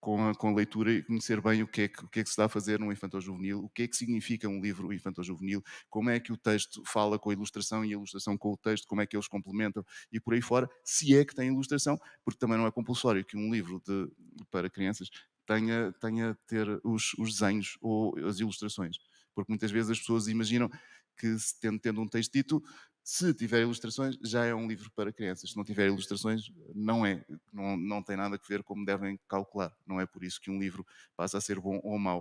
com, a, com a leitura e conhecer bem o que, é que, o que é que se dá a fazer num infantil-juvenil, o que é que significa um livro infantil-juvenil, como é que o texto fala com a ilustração e a ilustração com o texto, como é que eles complementam e por aí fora, se é que tem ilustração, porque também não é compulsório que um livro de, para crianças tenha, tenha ter os, os desenhos ou as ilustrações, porque muitas vezes as pessoas imaginam que tendo, tendo um dito, se tiver ilustrações, já é um livro para crianças. Se não tiver ilustrações, não é. Não, não tem nada a ver como devem calcular. Não é por isso que um livro passa a ser bom ou mau.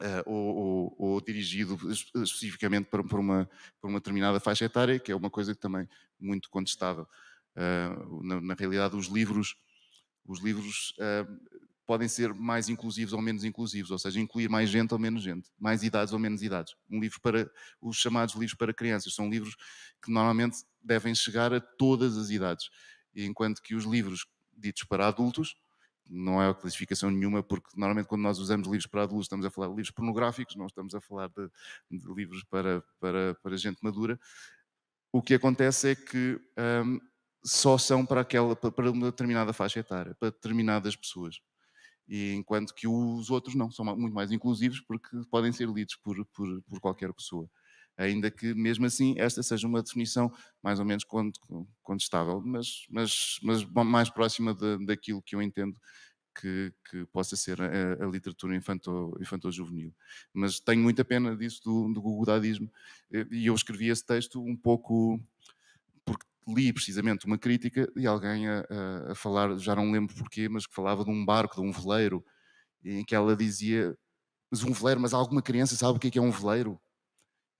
Uh, ou, ou, ou, dirigido especificamente para, para, uma, para uma determinada faixa etária, que é uma coisa que também muito contestável. Uh, na, na, realidade, os livros, os livros uh, podem ser mais inclusivos ou menos inclusivos, ou seja, incluir mais gente ou menos gente, mais idades ou menos idades. Um livro para os chamados livros para crianças são livros que normalmente devem chegar a todas as idades, enquanto que os livros ditos para adultos não é classificação nenhuma, porque normalmente quando nós usamos livros para adultos estamos a falar de livros pornográficos, não estamos a falar de, de livros para, para, para gente madura. O que acontece é que hum, só são para, aquela, para uma determinada faixa etária, para determinadas pessoas e enquanto que os outros não, são muito mais inclusivos porque podem ser lidos por, por, por qualquer pessoa. Ainda que, mesmo assim, esta seja uma definição mais ou menos contestável, mas, mas, mas mais próxima de, daquilo que eu entendo que, que possa ser a, a literatura infantil juvenil mas tenho muita pena disso do, do e eu escrevi esse texto um pouco li precisamente uma crítica de alguém a, a, falar, já não lembro porquê, mas que falava de um barco, de um veleiro, em que ela dizia: Mas um veleiro, mas alguma criança sabe o que é, que é um veleiro?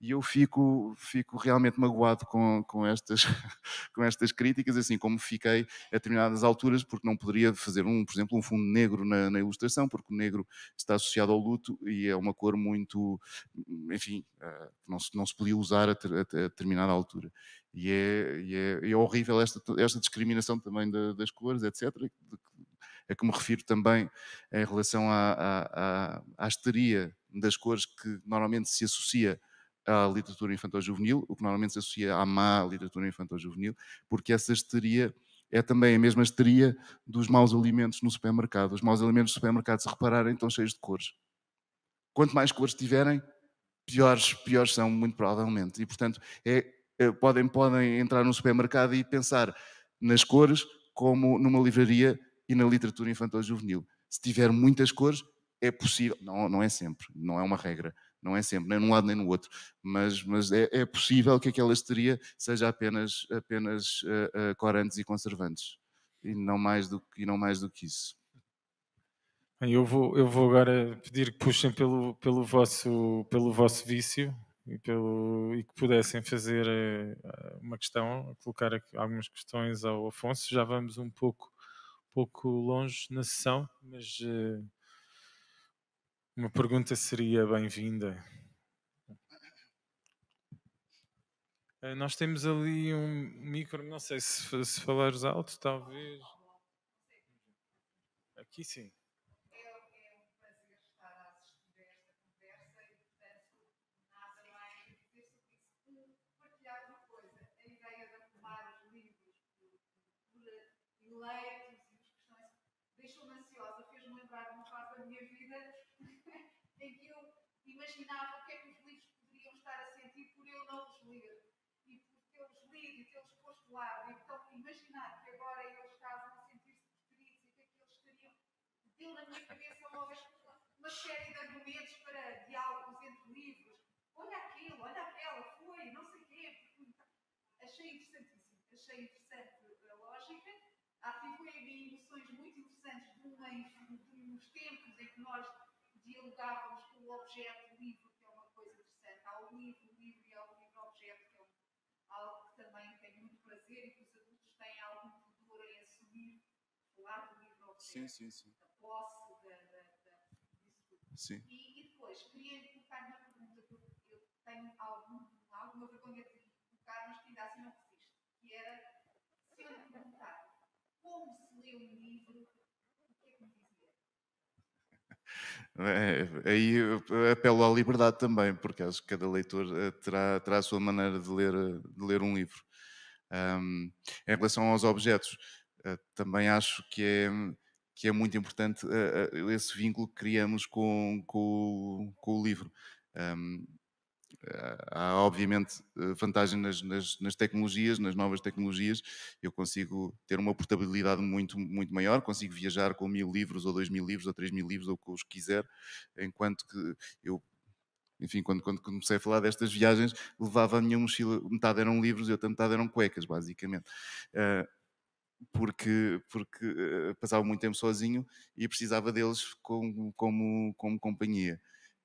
E eu fico, fico realmente magoado com, com, estas, *laughs* com estas críticas, assim como fiquei a determinadas alturas, porque não poderia fazer, um, por exemplo, um fundo negro na, na ilustração, porque o negro está associado ao luto e é uma cor muito, enfim, eh, não se, não se podia usar a, ter, a, a determinada altura. E é, e é, é horrível esta, esta discriminação também de, das cores, etc. A é que me refiro também em relação à, à, à, à histeria das cores que normalmente se associa à literatura infantil-juvenil, o que normalmente se associa à má literatura infantil-juvenil, porque essa histeria é também a mesma histeria dos maus alimentos no supermercado. Os maus alimentos no supermercado, se repararem, estão cheios de cores. Quanto mais cores tiverem, piores, piores são, muito provavelmente. E, portanto, é eh, podem, podem entrar num supermercado e pensar nas cores como numa livraria e na literatura infantil juvenil. Se tiver muitas cores, é possível, não, não é sempre, não é uma regra, não é sempre, nem num lado nem no outro, mas, mas é, é possível que aquela esteria seja apenas, apenas uh, uh, corantes e conservantes, e não mais do, e não mais do que isso. Bem, eu vou, eu vou agora pedir que puxem pelo, pelo, vosso, pelo vosso vício, e, pelo, e que pudessem fazer eh, uma questão, colocar algumas questões ao Afonso. Já vamos um pouco, pouco longe na sessão, mas eh, uma pergunta seria bem-vinda. Eh, nós temos ali um micro, não sei se, se falares alto, talvez. Aqui sim. lado, então imaginar que agora eles estavam a sentir-se preferidos e que aqueles estariam, deu na minha cabeça uma série de argumentos para diálogos entre livros. Olha aquilo, olha aquela, foi, não sei o quê. Achei interessantíssimo, achei interessante a lógica. Atribuí a emoções muito interessantes de, uma, de uns tempos em que nós dialogávamos com o objeto livre sim, sim, sim. posse da, da, da, disso Sim. E, e depois, queria colocar uma pergunta, porque eu tenho algum, alguma vergonha de colocar, mas que ainda assim não resisto, que era, se eu lhe perguntar como se lê um livro, o que é que me dizia? *laughs* É, aí eu apelo à liberdade também, porque acho que cada leitor eh, terá, terá a sua maneira de ler, de ler um livro. Um, em relação aos objetos, eh, também acho que é, que é muito importante uh, esse vínculo que criamos com, com, com o livro. Um, há obviamente eh, vantagem nas, nas, nas, tecnologias, nas novas tecnologias. Eu consigo ter uma portabilidade muito, muito maior, consigo viajar com mil livros, ou dois mil livros, ou três mil livros, ou com os quiser, enquanto que eu. Enfim, quando, quando comecei a falar destas viagens, levava a minha mochila, metade eram livros e outra metade eram cuecas, basicamente. Uh, porque, porque uh, passava muito tempo sozinho e precisava deles como, como, como companhia.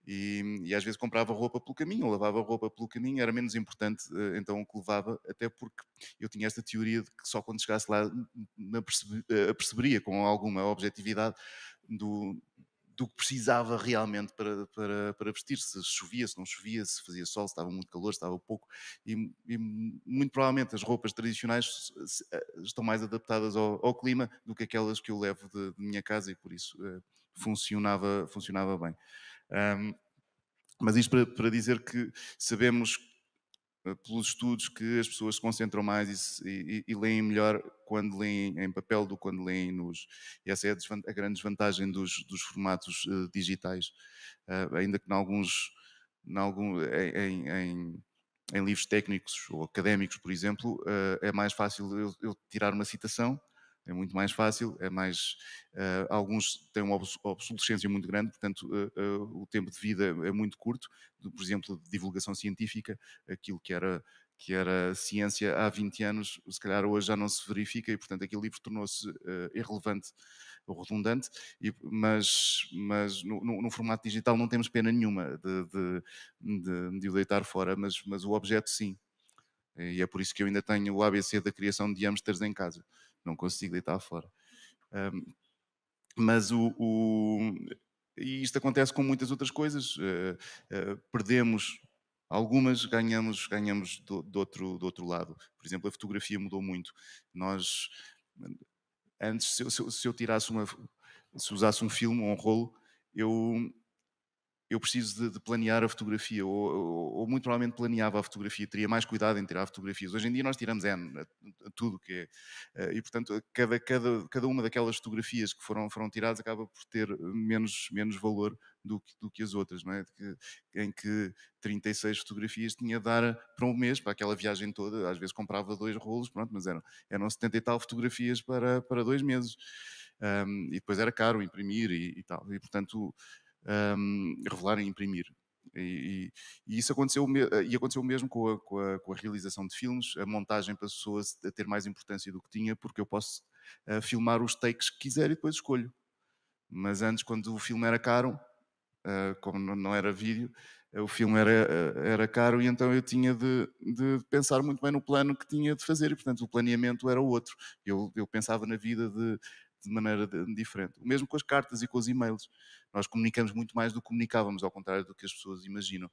E, e, às vezes comprava roupa pelo caminho, lavava roupa pelo caminho, era menos importante uh, então o que levava, até porque eu tinha esta teoria de que só quando chegasse lá percebe, eh, perceberia com alguma objetividade do, do que precisava realmente para, para, para vestir-se. Chovia, se não chovia, se fazia sol, se estava muito calor, se estava pouco. E, e muito provavelmente as roupas tradicionais eh, estão mais adaptadas ao, ao, clima do que aquelas que eu levo de, de minha casa e por isso eh, funcionava, funcionava bem. Um, mas isto para, para, dizer que sabemos eh, pelos estudos que as pessoas se concentram mais e, e, e leem melhor quando leem em papel do que quando leem nos. E essa é a, a grande desvantagem dos, dos formatos uh, digitais. Uh, ainda que em alguns, em, algum, em, em, em, livros técnicos ou académicos, por exemplo, uh, é mais fácil eu, eu tirar uma citação é muito mais fácil, é mais. Uh, alguns têm uma obsolescência muito grande, portanto, uh, uh, o tempo de vida é muito curto. Por exemplo, de divulgação científica, aquilo que era, que era ciência há 20 anos, se calhar hoje já não se verifica e, portanto, aquele livro tornou-se irrelevante ou redundante, e, mas, mas no, no, no, formato digital não temos pena nenhuma de, de, de, de o deitar fora, mas, mas o objeto sim. E é por isso que eu ainda tenho o ABC da criação de hamsters em casa não consigo deitar fora. Um, mas o, o, e isto acontece com muitas outras coisas. Uh, uh, perdemos algumas, ganhamos, ganhamos do, do, outro, do outro lado. Por exemplo, a fotografia mudou muito. Nós antes, se eu, se eu tirasse uma, se usasse um filme ou um rolo, eu eu preciso de, de planear a fotografia, ou, ou, ou, muito provavelmente planeava a fotografia, teria mais cuidado em tirar fotografias. Hoje em dia nós tiramos N a, a tudo que é. Eh, e, portanto, cada, cada, cada uma daquelas fotografias que foram, foram tiradas acaba por ter menos, menos valor do que, do que as outras, não é? Que, em que 36 fotografias tinha de dar para um mês, para aquela viagem toda, às vezes comprava dois rolos, pronto, mas eram, eram 70 e tal fotografias para, para dois meses. Um, e depois era caro imprimir e, e tal. E, portanto, o, um, revelar e imprimir. E, e, e, isso aconteceu, ah, e aconteceu o mesmo com a, com, a, com a, realização de filmes. A montagem passou a ter mais importância do que tinha, porque eu posso uh, filmar os takes que quiser e depois escolho. Mas antes, quando o filme era caro, uh, como não era vídeo, o filme era, era caro e então eu tinha de, de, pensar muito bem no plano que tinha de fazer e, portanto, o planeamento era outro. Eu, eu pensava na vida de de maneira diferente. O mesmo com as cartas e com os e-mails. Nós comunicamos muito mais do que comunicávamos, ao contrário do que as pessoas imaginam.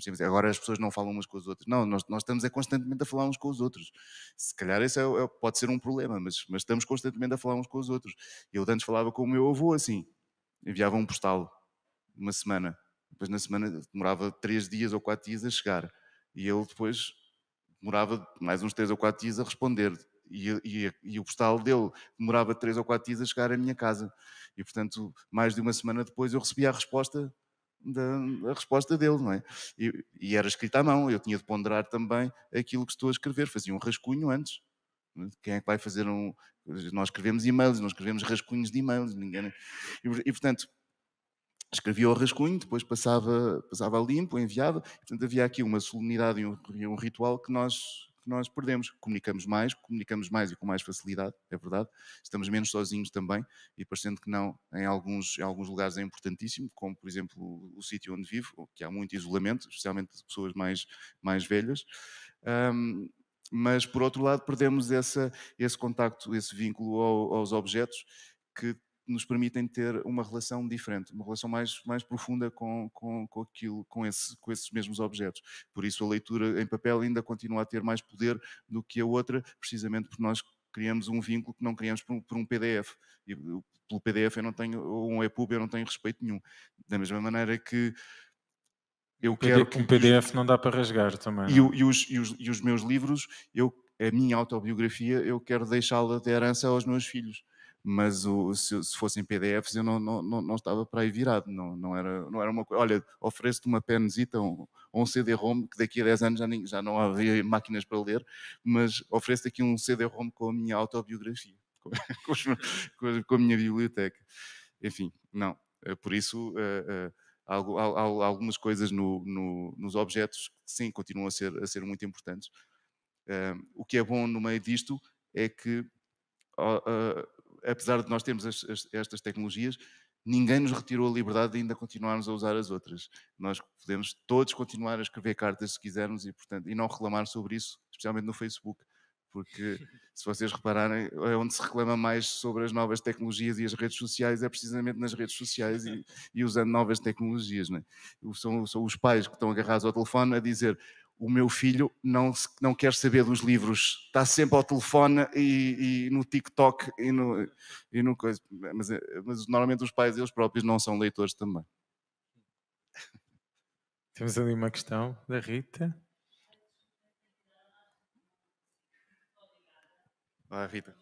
Sempre, agora as pessoas não falam umas com as outras. Não, nós, nós estamos é constantemente a falar uns com os outros. Se calhar esse é, é, pode ser um problema, mas, mas estamos constantemente a falar uns com os outros. Eu antes falava com o meu avô assim, enviava um postal uma semana, depois na semana demorava três dias ou quatro dias a chegar, e ele depois demorava mais uns três ou quatro dias a responder e, e, e, o postal dele demorava três ou quatro dias a chegar à minha casa. E, portanto, mais de uma semana depois eu recebia a resposta, da, a resposta dele, não é? E, e, era escrita à mão, eu tinha de ponderar também aquilo que estou a escrever, fazia um rascunho antes. Quem é que vai fazer um. Nós escrevemos e-mails, nós escrevemos rascunhos de e-mails, ninguém. Né? E, portanto, escrevia o rascunho, depois passava, passava a limpo, enviava. Portanto, havia aqui uma solenidade e um, um ritual que nós nós perdemos. Comunicamos mais, comunicamos mais e com mais facilidade, é verdade. Estamos menos sozinhos também e parecendo que não, em alguns, em alguns lugares é importantíssimo, como por exemplo o, o sítio onde vivo, que há muito isolamento, especialmente de pessoas mais, mais velhas. Um, mas por outro lado perdemos essa, esse contacto, esse vínculo ao, aos objetos que nos permitem ter uma relação diferente, uma relação mais, mais profunda com, com, com aquilo, com, esse, com esses mesmos objetos. Por isso a leitura em papel ainda continua a ter mais poder do que a outra, precisamente porque nós criamos um vínculo que não criamos por um, por um PDF. E pelo PDF eu não tenho, ou um EPUB eu não tenho respeito nenhum. Da mesma maneira que eu quero... Que um PDF não dá para rasgar também. E, é? e, os, e, os, e os meus livros, eu, a minha autobiografia, eu quero deixá-la de herança aos meus filhos mas o, se, se fossem PDFs eu não, não, não, não, estava para aí virado, não, não, era, não era uma coisa, olha, ofereço-te uma penzita ou um, um CD-ROM, que daqui a 10 anos já, nem, já não havia *laughs* máquinas para ler, mas ofereço-te aqui um CD-ROM com a minha autobiografia, com, *laughs* com, com, a minha biblioteca. Enfim, não, eh, por isso... Uh, uh, algumas coisas no, no, nos objetos que sim continuam a ser, a ser muito importantes. o que é bom no meio disto é que ah, ah, apesar de nós termos as, as, estas tecnologias, ninguém nos retirou a liberdade de ainda continuarmos a usar as outras. Nós podemos todos continuar a escrever cartas se quisermos e, portanto, e não reclamar sobre isso, especialmente no Facebook. Porque, *laughs* se vocês repararem, é onde se reclama mais sobre as novas tecnologias e as redes sociais é precisamente nas redes sociais e, *laughs* e usando novas tecnologias. né? são, são os pais que estão agarrados ao telefone a dizer o meu filho não, não quer saber dos livros, está sempre ao telefone e, e no TikTok e no, e no coisa. Mas, mas, normalmente os pais eles próprios não são leitores também. Temos ali uma questão da Rita. Olá, Rita.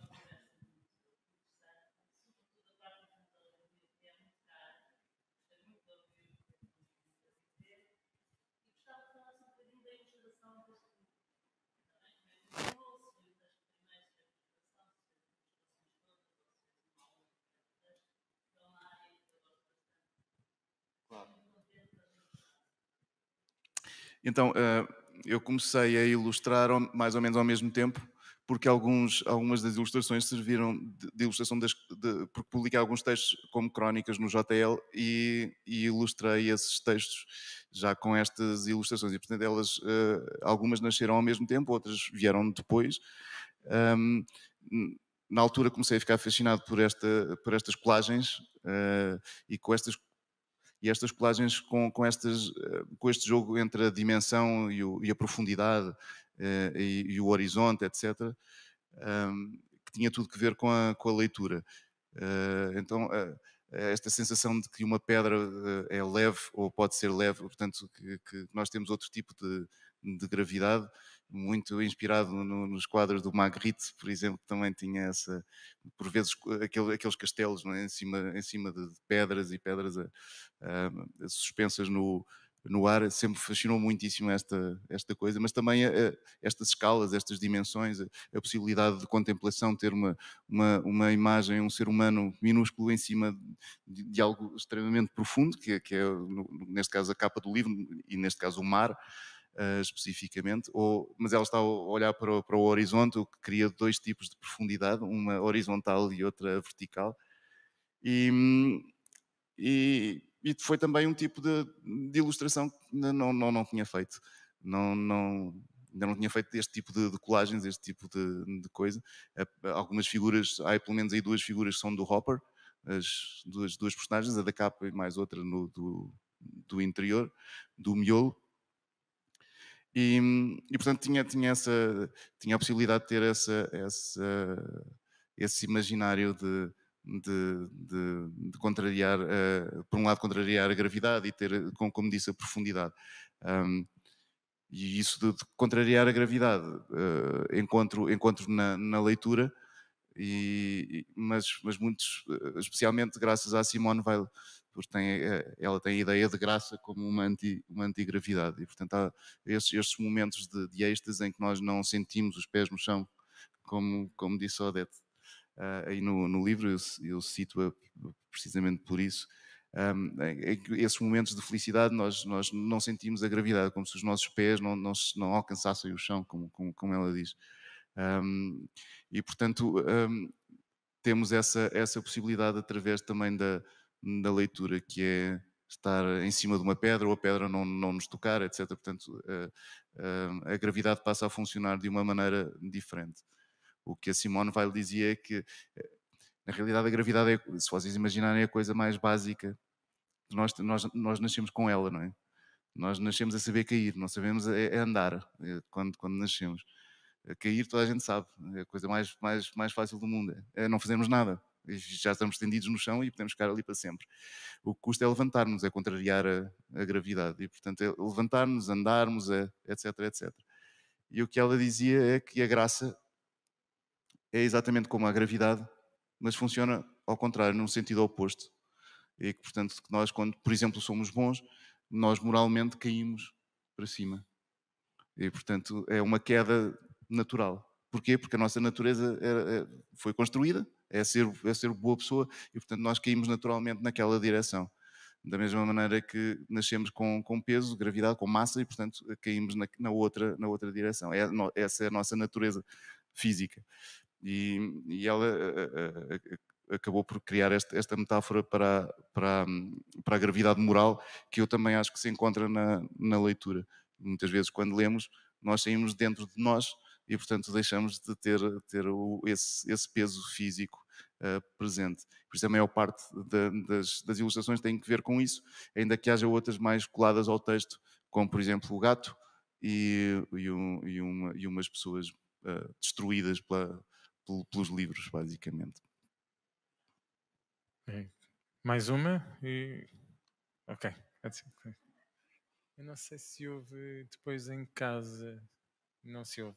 Então, eh, eu comecei a ilustrar mais ou menos ao mesmo tempo, porque alguns, algumas das ilustrações serviram de, de ilustração, das, de, porque publiquei alguns textos como crónicas no JL e, e, ilustrei esses textos já com estas ilustrações. E, portanto, elas, eh, algumas nasceram ao mesmo tempo, outras vieram depois. Um, na altura comecei a ficar fascinado por, esta, por estas colagens uh, e com estas e estas colagens com, com, estas, eh, com este jogo entre a dimensão e, o, e a profundidade eh, e, e, o horizonte, etc., ehm, que tinha tudo que ver com a, com a leitura. Eh, então, esta sensação de que uma pedra é leve ou pode ser leve, portanto, que, que nós temos outro tipo de, de gravidade muito inspirado no, nos quadros do Magritte, por exemplo, que também tinha essa, por vezes, aquele, aqueles castelos é? em cima, em cima de, pedras e pedras a, eh, a, eh, suspensas no, no ar, sempre fascinou muitíssimo esta, esta coisa, mas também a, eh, estas escalas, estas dimensões, a, possibilidade de contemplação, ter uma, uma, uma imagem, um ser humano minúsculo em cima de, de algo extremamente profundo, que, é, que é, no, neste caso, a capa do livro, e neste caso, o mar. Eh, especificamente, ou, mas ela está a olhar para o, para o, horizonte, o que cria dois tipos de profundidade, uma horizontal e outra vertical. E, e, e foi também um tipo de, de ilustração que não, não, não tinha feito. Não, não, ainda não tinha feito este tipo de, de colagens, este tipo de, de coisa. Há eh, algumas figuras, há pelo menos aí duas figuras que são do Hopper, as duas, duas personagens, a da capa e mais outra no, do, do interior, do miolo. E, e portanto tinha, tinha, essa, tinha a possibilidade de ter essa, essa esse imaginário de, de, de, de contrariar, uh, por um lado, contrariar a gravidade e ter, como, como disse, a profundidade. Um, e isso de, de, contrariar a gravidade uh, encontro, encontro na, na leitura, e, mas, mas muitos, eh, especialmente graças à Simone Weil, porque tem, eh, ela tem a ideia de graça como uma, anti, uma antigravidade. E, portanto, há esses, esses momentos de, de êxtase em que nós não sentimos os pés no chão, como, como disse a Odete. Uh, aí no, no livro eu, eu cito precisamente por isso. Um, esses momentos de felicidade nós, nós não sentimos a gravidade, como se os nossos pés não, não, não alcançassem o chão, como, como, como ela diz. Um, e portanto um, temos essa, essa possibilidade através também da, da leitura, que é estar em cima de uma pedra ou a pedra não, não nos tocar, etc. Portanto, a, eh, eh, a gravidade passa a funcionar de uma maneira diferente. O que a Simone Weil dizia é que, eh, na realidade, a gravidade, é, se vocês imaginarem, é a coisa mais básica. Nós, nós, nós nascemos com ela, não é? Nós nascemos a saber cair, não sabemos a, é, a é andar é quando, quando nascemos. A cair toda a gente sabe, é a coisa mais, mais, mais fácil do mundo, é não fazermos nada já estamos estendidos no chão e podemos ficar ali para sempre. O que custa é levantar-nos, é contrariar a, a gravidade. E, portanto, é levantar-nos, andarmos, é, etc, etc. E o que ela dizia é que a graça é exatamente como a gravidade, mas funciona ao contrário, num sentido oposto. E que, portanto, nós, quando, por exemplo, somos bons, nós moralmente caímos para cima. E, portanto, é uma queda natural. Porquê? Porque a nossa natureza era, é, foi construída é ser, é ser boa pessoa e, portanto, nós caímos naturalmente naquela direção. Da mesma maneira que nascemos com, com peso, gravidade, com massa e, portanto, caímos na, na outra, na outra direção. É, no, essa é a nossa natureza física. E, e ela a, a, a, acabou por criar esta, esta metáfora para, para, para a gravidade moral, que eu também acho que se encontra na, na leitura. Muitas vezes, quando lemos, nós saímos dentro de nós e, portanto, deixamos de ter, ter o, esse, esse peso físico Uh, presente. Por isso, a maior parte das, das, ilustrações tem que ver com isso, ainda que haja outras mais coladas ao texto, como, por exemplo, o gato e, e, um, e, uma, e umas pessoas uh, destruídas pela, pelos livros, basicamente. É. Mais uma e. Ok. Eu não sei se houve depois em casa. Não se houve.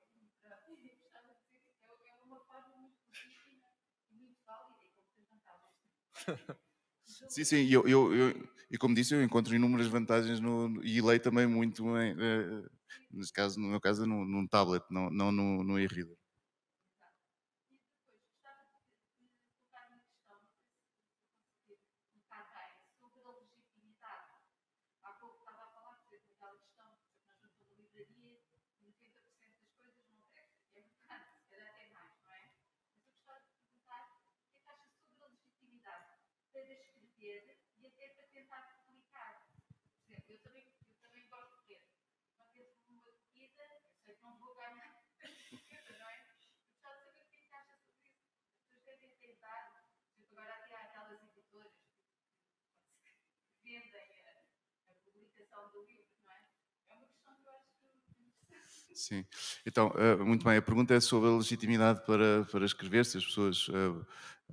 *laughs* sim, sim, eu, eu, eu, e como disse, eu encontro inúmeras vantagens no, e leio também muito, em, eh, eh neste caso, no meu caso, num, tablet, não, não no, no e-reader. É? É é Sim, então, eh, muito bem. A pergunta é sobre a legitimidade para, para escrever, se as pessoas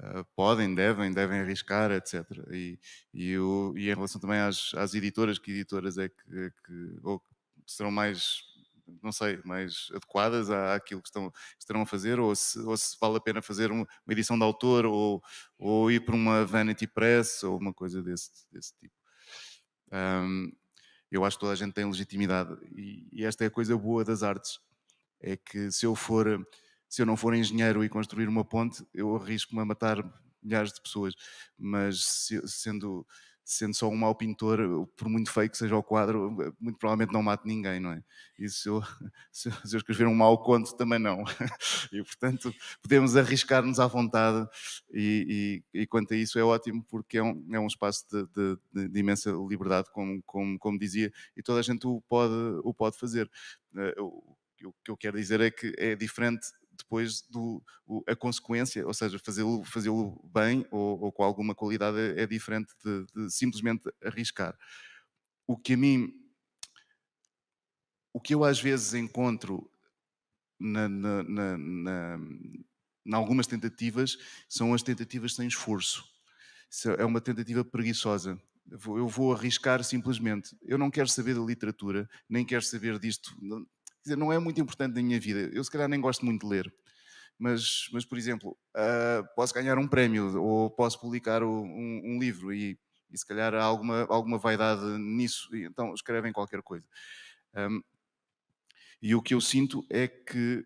Uh, podem, devem, devem arriscar, etc. E, e, o, e em relação também às, às editoras, que editoras é que, que, ou serão mais, não sei, mais adequadas à, àquilo que, estão, que estarão a fazer, ou se, ou se vale a pena fazer uma, uma edição de autor, ou, ou ir para uma Vanity Press, ou uma coisa desse, desse tipo. Um, eu acho que toda a gente tem legitimidade e, e, esta é a coisa boa das artes é que se eu for se eu não for engenheiro e construir uma ponte eu arrisco-me a matar milhares de pessoas mas se, sendo sendo só um mau pintor, por muito feio que seja o quadro, muito provavelmente não mate ninguém, não é? E se eu, *laughs* se eu escrever um mau conto, também não. *laughs* E, portanto, podemos arriscar-nos à vontade e, e, e, quanto a isso é ótimo, porque é um, é um espaço de, de, de imensa liberdade, como, como, como, dizia, e toda a gente o pode, o pode fazer. Eh, o que eu quero dizer é que é diferente depois do, o, a consequência, ou seja, fazê-lo fazê bem ou, ou, com alguma qualidade é, é, diferente de, de, simplesmente arriscar. O que a mim, o que eu às vezes encontro na, na, na, na em algumas tentativas são as tentativas sem esforço. É uma tentativa preguiçosa. Eu vou arriscar simplesmente. Eu não quero saber da literatura, nem quero saber disto dizer, não é muito importante na minha vida. Eu, se calhar, nem gosto muito de ler. Mas, mas por exemplo, uh, posso ganhar um prémio ou posso publicar o, um, um, livro e, e, se calhar, há alguma, alguma vaidade nisso. E, então, escrevem qualquer coisa. Um, e o que eu sinto é que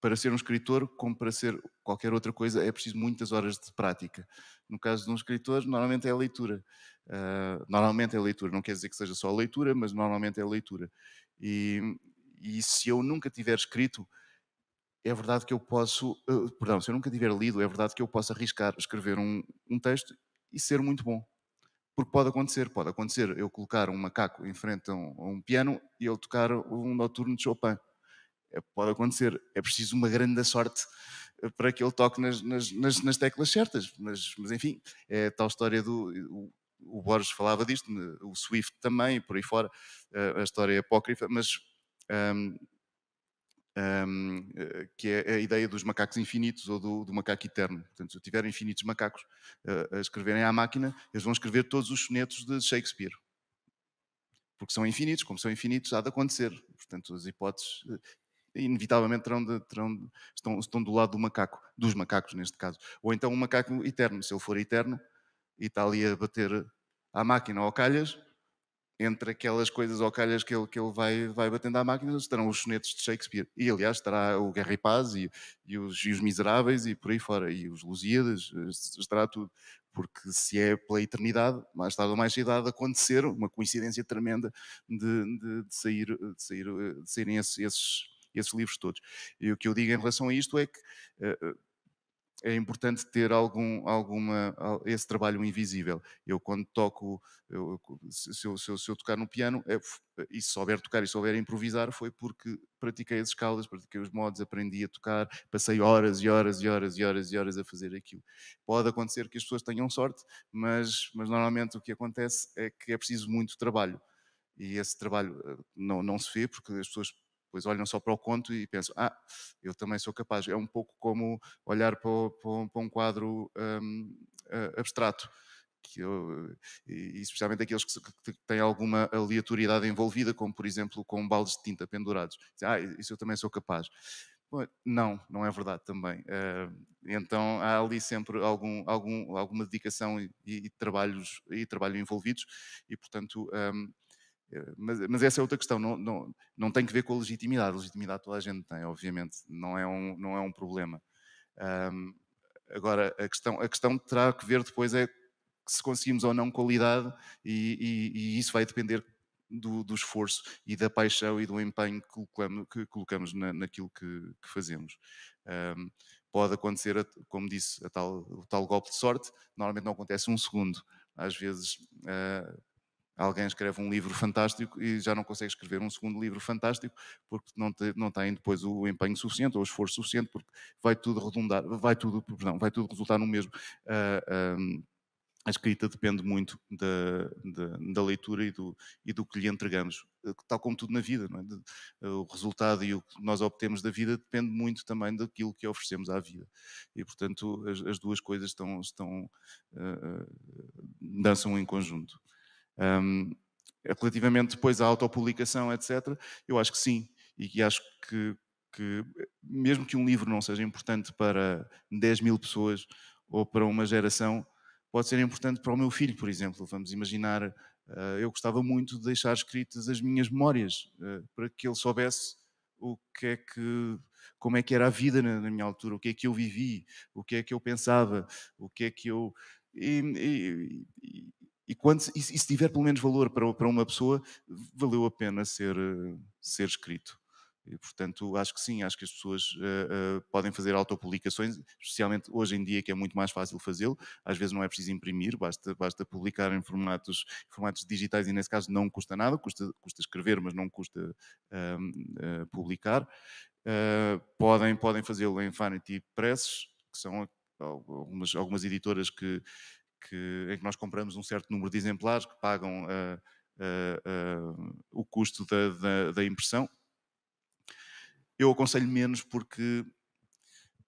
para ser um escritor, como para ser qualquer outra coisa, é preciso muitas horas de prática. No caso de um escritor, normalmente é a leitura. Uh, normalmente é a leitura, não quer dizer que seja só a leitura, mas normalmente é a leitura. E, e se eu nunca tiver escrito, é verdade que eu posso. Uh, perdão, se eu nunca tiver lido, é verdade que eu posso arriscar escrever um, um texto e ser muito bom. Porque pode acontecer, pode acontecer eu colocar um macaco em frente a um, a um piano e ele tocar um noturno de Chopin. É, pode acontecer. É preciso uma grande sorte eh, para que ele toque nas, nas, nas, nas teclas certas. Mas, mas, enfim, é tal história do. O, o Borges falava disto, o Swift também, por aí fora, eh, a história é apócrifa, mas um, um, eh, que é a ideia dos macacos infinitos ou do, do macaco eterno. Portanto, se eu tiver infinitos macacos uh, a escreverem à máquina, eles vão escrever todos os sonetos de Shakespeare. Porque são infinitos, como são infinitos, há de acontecer. Portanto, as hipóteses eh, inevitavelmente terão de, terão de, estão, estão do lado do macaco, dos macacos neste caso. Ou então um macaco eterno, se ele for eterno e está ali a bater à máquina ou calhas, entre aquelas coisas ou calhas que ele, que ele vai, vai batendo à máquina, estarão os sonetos de Shakespeare. E, aliás, estará o Guerra e Paz e, e, os, e os Miseráveis e por aí fora, e os Lusíadas, eh, estará tudo. Porque se é pela eternidade, mais tarde ou mais cedo, acontecer uma coincidência tremenda de, de, de sair, de, sair, eh, de saírem esses, esses, livros todos. E o que eu digo em relação a isto é que eh, é importante ter algum, alguma, esse trabalho invisível. Eu, quando toco, eu, se, eu, se, eu, se, eu, tocar no piano, é, e se souber tocar e souber improvisar, foi porque pratiquei as escalas, pratiquei os modos, aprendi a tocar, passei horas e horas e horas e horas e horas a fazer aquilo. Pode acontecer que as pessoas tenham sorte, mas, mas normalmente o que acontece é que é preciso muito trabalho. E esse trabalho eh, não, não se vê porque as pessoas Pois olham só para o conto e pensam, ah, eu também sou capaz. É um pouco como olhar para, para, um quadro um, abstrato. Que eu, e especialmente aqueles que, têm alguma aleatoriedade envolvida, como por exemplo com baldes de tinta pendurados. Ah, isso eu também sou capaz. Bom, não, não é verdade também. Hum, então há ali sempre algum, algum alguma dedicação e, e, trabalhos, e trabalho envolvidos, e portanto hum, mas, mas, essa é outra questão, não, não, não tem que ver com a legitimidade, a legitimidade toda a gente tem, obviamente, não é um, não é um problema. Um, agora, a questão, a questão terá que ver depois é se conseguimos ou não qualidade, e, e, e isso vai depender do, do, esforço e da paixão e do empenho que colocamos, que colocamos na, naquilo que, que fazemos. Um, pode acontecer, como disse, tal, o tal golpe de sorte, normalmente não acontece um segundo. Às vezes uh, alguém escreve um livro fantástico e já não consegue escrever um segundo livro fantástico porque não, te, não tem depois o empenho suficiente ou o esforço suficiente, porque vai tudo redundar, vai tudo, perdão, vai tudo resultar no mesmo. Uh, a escrita depende muito da, da, da, leitura e do, e do que lhe entregamos, eh, tal como tudo na vida. É? Eh, o resultado e o que nós obtemos da vida depende muito também daquilo que oferecemos à vida. E, portanto, as, as duas coisas estão, estão uh, dançam em conjunto. Um, relativamente depois à autopublicação, etc., eu acho que sim, e que acho que, que, mesmo que um livro não seja importante para 10 mil pessoas ou para uma geração, pode ser importante para o meu filho, por exemplo. Vamos imaginar, uh, eu gostava muito de deixar escritas as minhas memórias, uh, para que ele soubesse o que é que como é que era a vida na, na, minha altura, o que é que eu vivi, o que é que eu pensava, o que é que eu e, e, e, quando, e se tiver pelo menos valor para, para uma pessoa, valeu a pena ser, ser escrito. E, portanto, acho que sim, acho que as pessoas uh, uh, podem fazer autopublicações, especialmente hoje em dia que é muito mais fácil fazê-lo. Às vezes não é preciso imprimir, basta, basta publicar em formatos, formatos digitais e nesse caso não custa nada, custa, custa escrever, mas não custa uh, publicar. podem podem fazê-lo em Vanity Presses, que são algumas, algumas editoras que, que, em que nós compramos um certo número de exemplares que pagam uh, uh, uh, o custo da, da, da, impressão. Eu aconselho menos porque,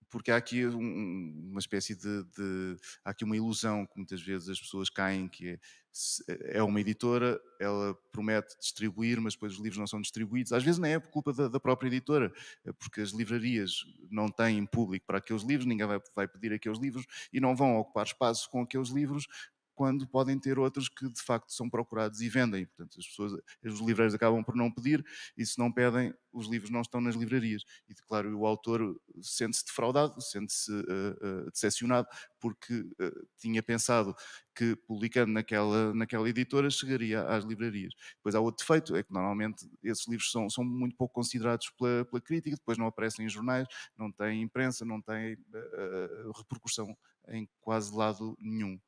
porque há aqui um, uma espécie de, de, Há aqui uma ilusão que muitas vezes as pessoas caem, que é é uma editora, ela promete distribuir, mas depois os livros não são distribuídos. Às vezes nem é por culpa da, da, própria editora, eh, porque as livrarias não têm público para aqueles livros, ninguém vai, vai pedir aqueles livros e não vão ocupar espaço com aqueles livros quando podem ter outros que de facto são procurados e vendem. Portanto, as pessoas, os livreiros acabam por não pedir e se não pedem, os livros não estão nas livrarias. E claro, o autor sente-se defraudado, sente-se uh, uh, decepcionado, porque uh, tinha pensado que publicando naquela, naquela editora chegaria às livrarias. Depois há outro defeito, é que normalmente esses livros são, são muito pouco considerados pela, pela crítica, depois não aparecem em jornais, não têm imprensa, não têm repercussão em quase lado nenhum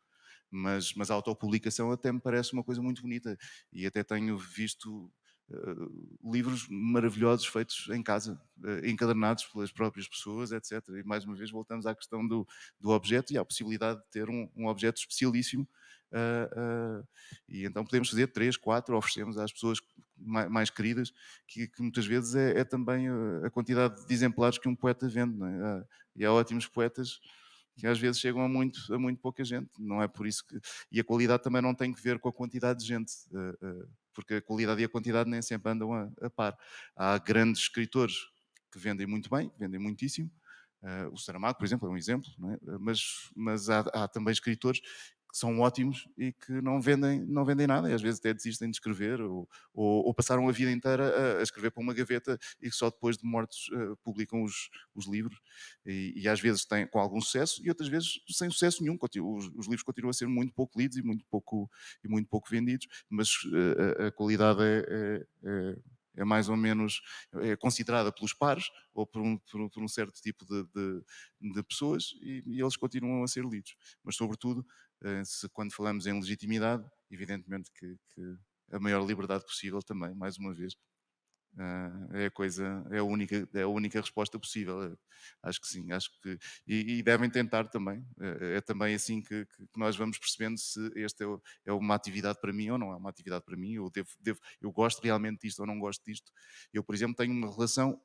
mas, mas a autopublicação até me parece uma coisa muito bonita e até tenho visto Uh, livros maravilhosos feitos em casa, uh, encadernados pelas próprias pessoas, etc. E mais uma vez voltamos à questão do, do objeto e à possibilidade de ter um, um objeto especialíssimo. Uh, e então podemos fazer três, quatro, oferecemos às pessoas mais, mais queridas, que, que, muitas vezes é, é, também a quantidade de exemplares que um poeta vende. É? Ah, e há ótimos poetas que às vezes chegam a muito, a muito pouca gente. Não é por isso que. E a qualidade também não tem que ver com a quantidade de gente, eh, eh, porque a qualidade e a quantidade nem sempre andam a, a par. Há grandes escritores que vendem muito bem, vendem muitíssimo. Eh, o Saramago, por exemplo, é um exemplo, é? mas, mas há, há, também escritores que são ótimos e que não vendem, não vendem nada e às vezes até desistem de escrever ou, ou, ou passaram a vida inteira a, a, escrever para uma gaveta e só depois de mortos uh, publicam os, os livros e, e, às vezes têm com algum sucesso e outras vezes sem sucesso nenhum. Os, os livros continuam a ser muito pouco lidos e muito pouco, e muito pouco vendidos, mas uh, a, a, qualidade é, é, é, é, mais ou menos é considerada pelos pares ou por um, por, por um certo tipo de, de, de pessoas e, e eles continuam a ser lidos. Mas sobretudo eh, se, quando falamos em legitimidade, evidentemente que, que, a maior liberdade possível também, mais uma vez, eh, é a coisa, é a única, é a única resposta possível. Eh, acho que sim, acho que e, e devem tentar também. É, também assim que, que, nós vamos percebendo se esta é, é, uma atividade para mim ou não é uma atividade para mim. Eu devo, devo, eu gosto realmente disto ou não gosto disto. Eu, por exemplo, tenho uma relação.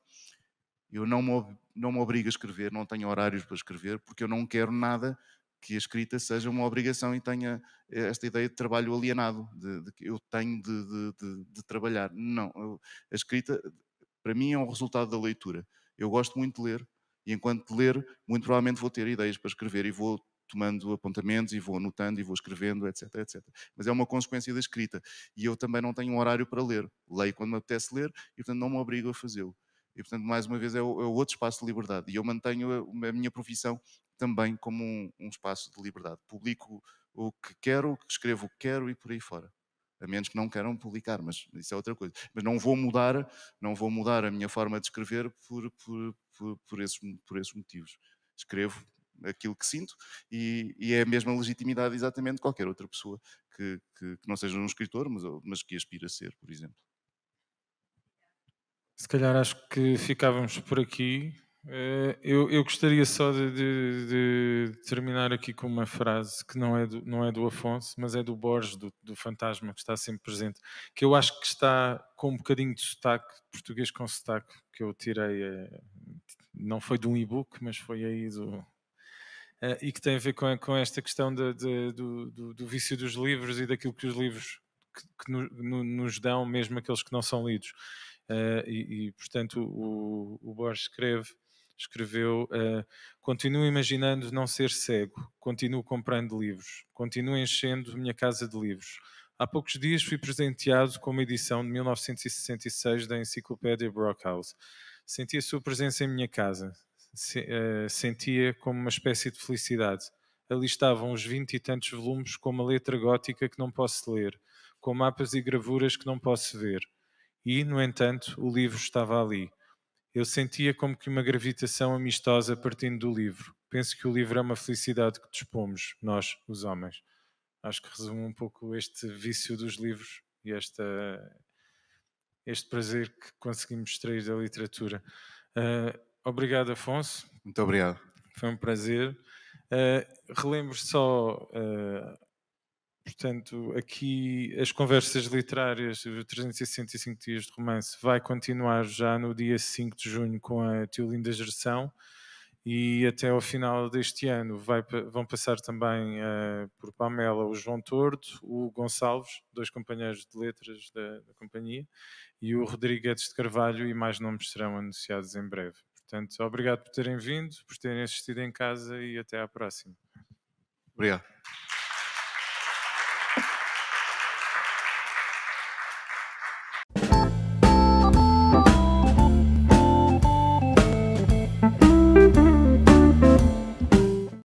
Eu não me, não me obrigo a escrever, não tenho horários para escrever, porque eu não quero nada que a escrita seja uma obrigação e tenha eh, esta ideia de trabalho alienado, de, que eu tenho de, de, de trabalhar. Não, eu, a escrita para mim é um resultado da leitura. Eu gosto muito de ler e enquanto ler, muito provavelmente vou ter ideias para escrever e vou tomando apontamentos e vou anotando e vou escrevendo, etc, etc. Mas é uma consequência da escrita. E eu também não tenho um horário para ler. Leio quando me apetece ler e, portanto, não me obrigo a fazê-lo. E, portanto, mais uma vez, é, o, é outro espaço de liberdade. E eu mantenho a, a minha profissão também como um, um espaço de liberdade. Publico o que quero, escrevo o que quero e por aí fora a menos que não queiram publicar, mas isso é outra coisa. Mas não vou mudar, não vou mudar a minha forma de escrever por, por, por, por, esses, por esses motivos. Escrevo aquilo que sinto e, e é a mesma legitimidade exatamente de qualquer outra pessoa que, que, que, não seja um escritor, mas, mas que aspira a ser, por exemplo. Se calhar acho que ficávamos por aqui. Eh, eu, eu, gostaria só de, de, de, terminar aqui com uma frase que não é do, não é do Afonso, mas é do Borges, do, do, fantasma, que está sempre presente, que eu acho que está com um bocadinho de sotaque, português com sotaque, que eu tirei, eh, não foi de um e-book, mas foi aí do. Eh, e que tem a ver com, com esta questão de, do, do, do, vício dos livros e daquilo que os livros que, que no, no, nos dão, mesmo aqueles que não são lidos. e, e portanto, o, o Borges escreve escreveu: uh, Continuo imaginando não ser cego, continuo comprando livros, continuo enchendo minha casa de livros. Há poucos dias fui presenteado com uma edição de 1966 da Enciclopédia Brockhaus. Senti a sua presença em minha casa, Se, uh, sentia como uma espécie de felicidade. Ali estavam os vinte e tantos volumes com uma letra gótica que não posso ler, com mapas e gravuras que não posso ver. E, no entanto, o livro estava ali eu sentia como que uma gravitação amistosa partindo do livro. Penso que o livro é uma felicidade que dispomos, nós, os homens. Acho que resume um pouco este vício dos livros e esta, este prazer que conseguimos extrair da literatura. Uh, obrigado, Afonso. Muito obrigado. Foi um prazer. Uh, ah, relembro só ah, Portanto, aqui as conversas literárias 365 dias de romance vai continuar já no dia 5 de junho com a Tiolinda Geração e até ao final deste ano vai, vão passar também uh, por Pamela o João Tordo, o Gonçalves, dois companheiros de letras da, da companhia, e o Rodrigues de Carvalho e mais nomes serão anunciados em breve. Portanto, obrigado por terem vindo, por terem assistido em casa e até à próxima. Obrigado.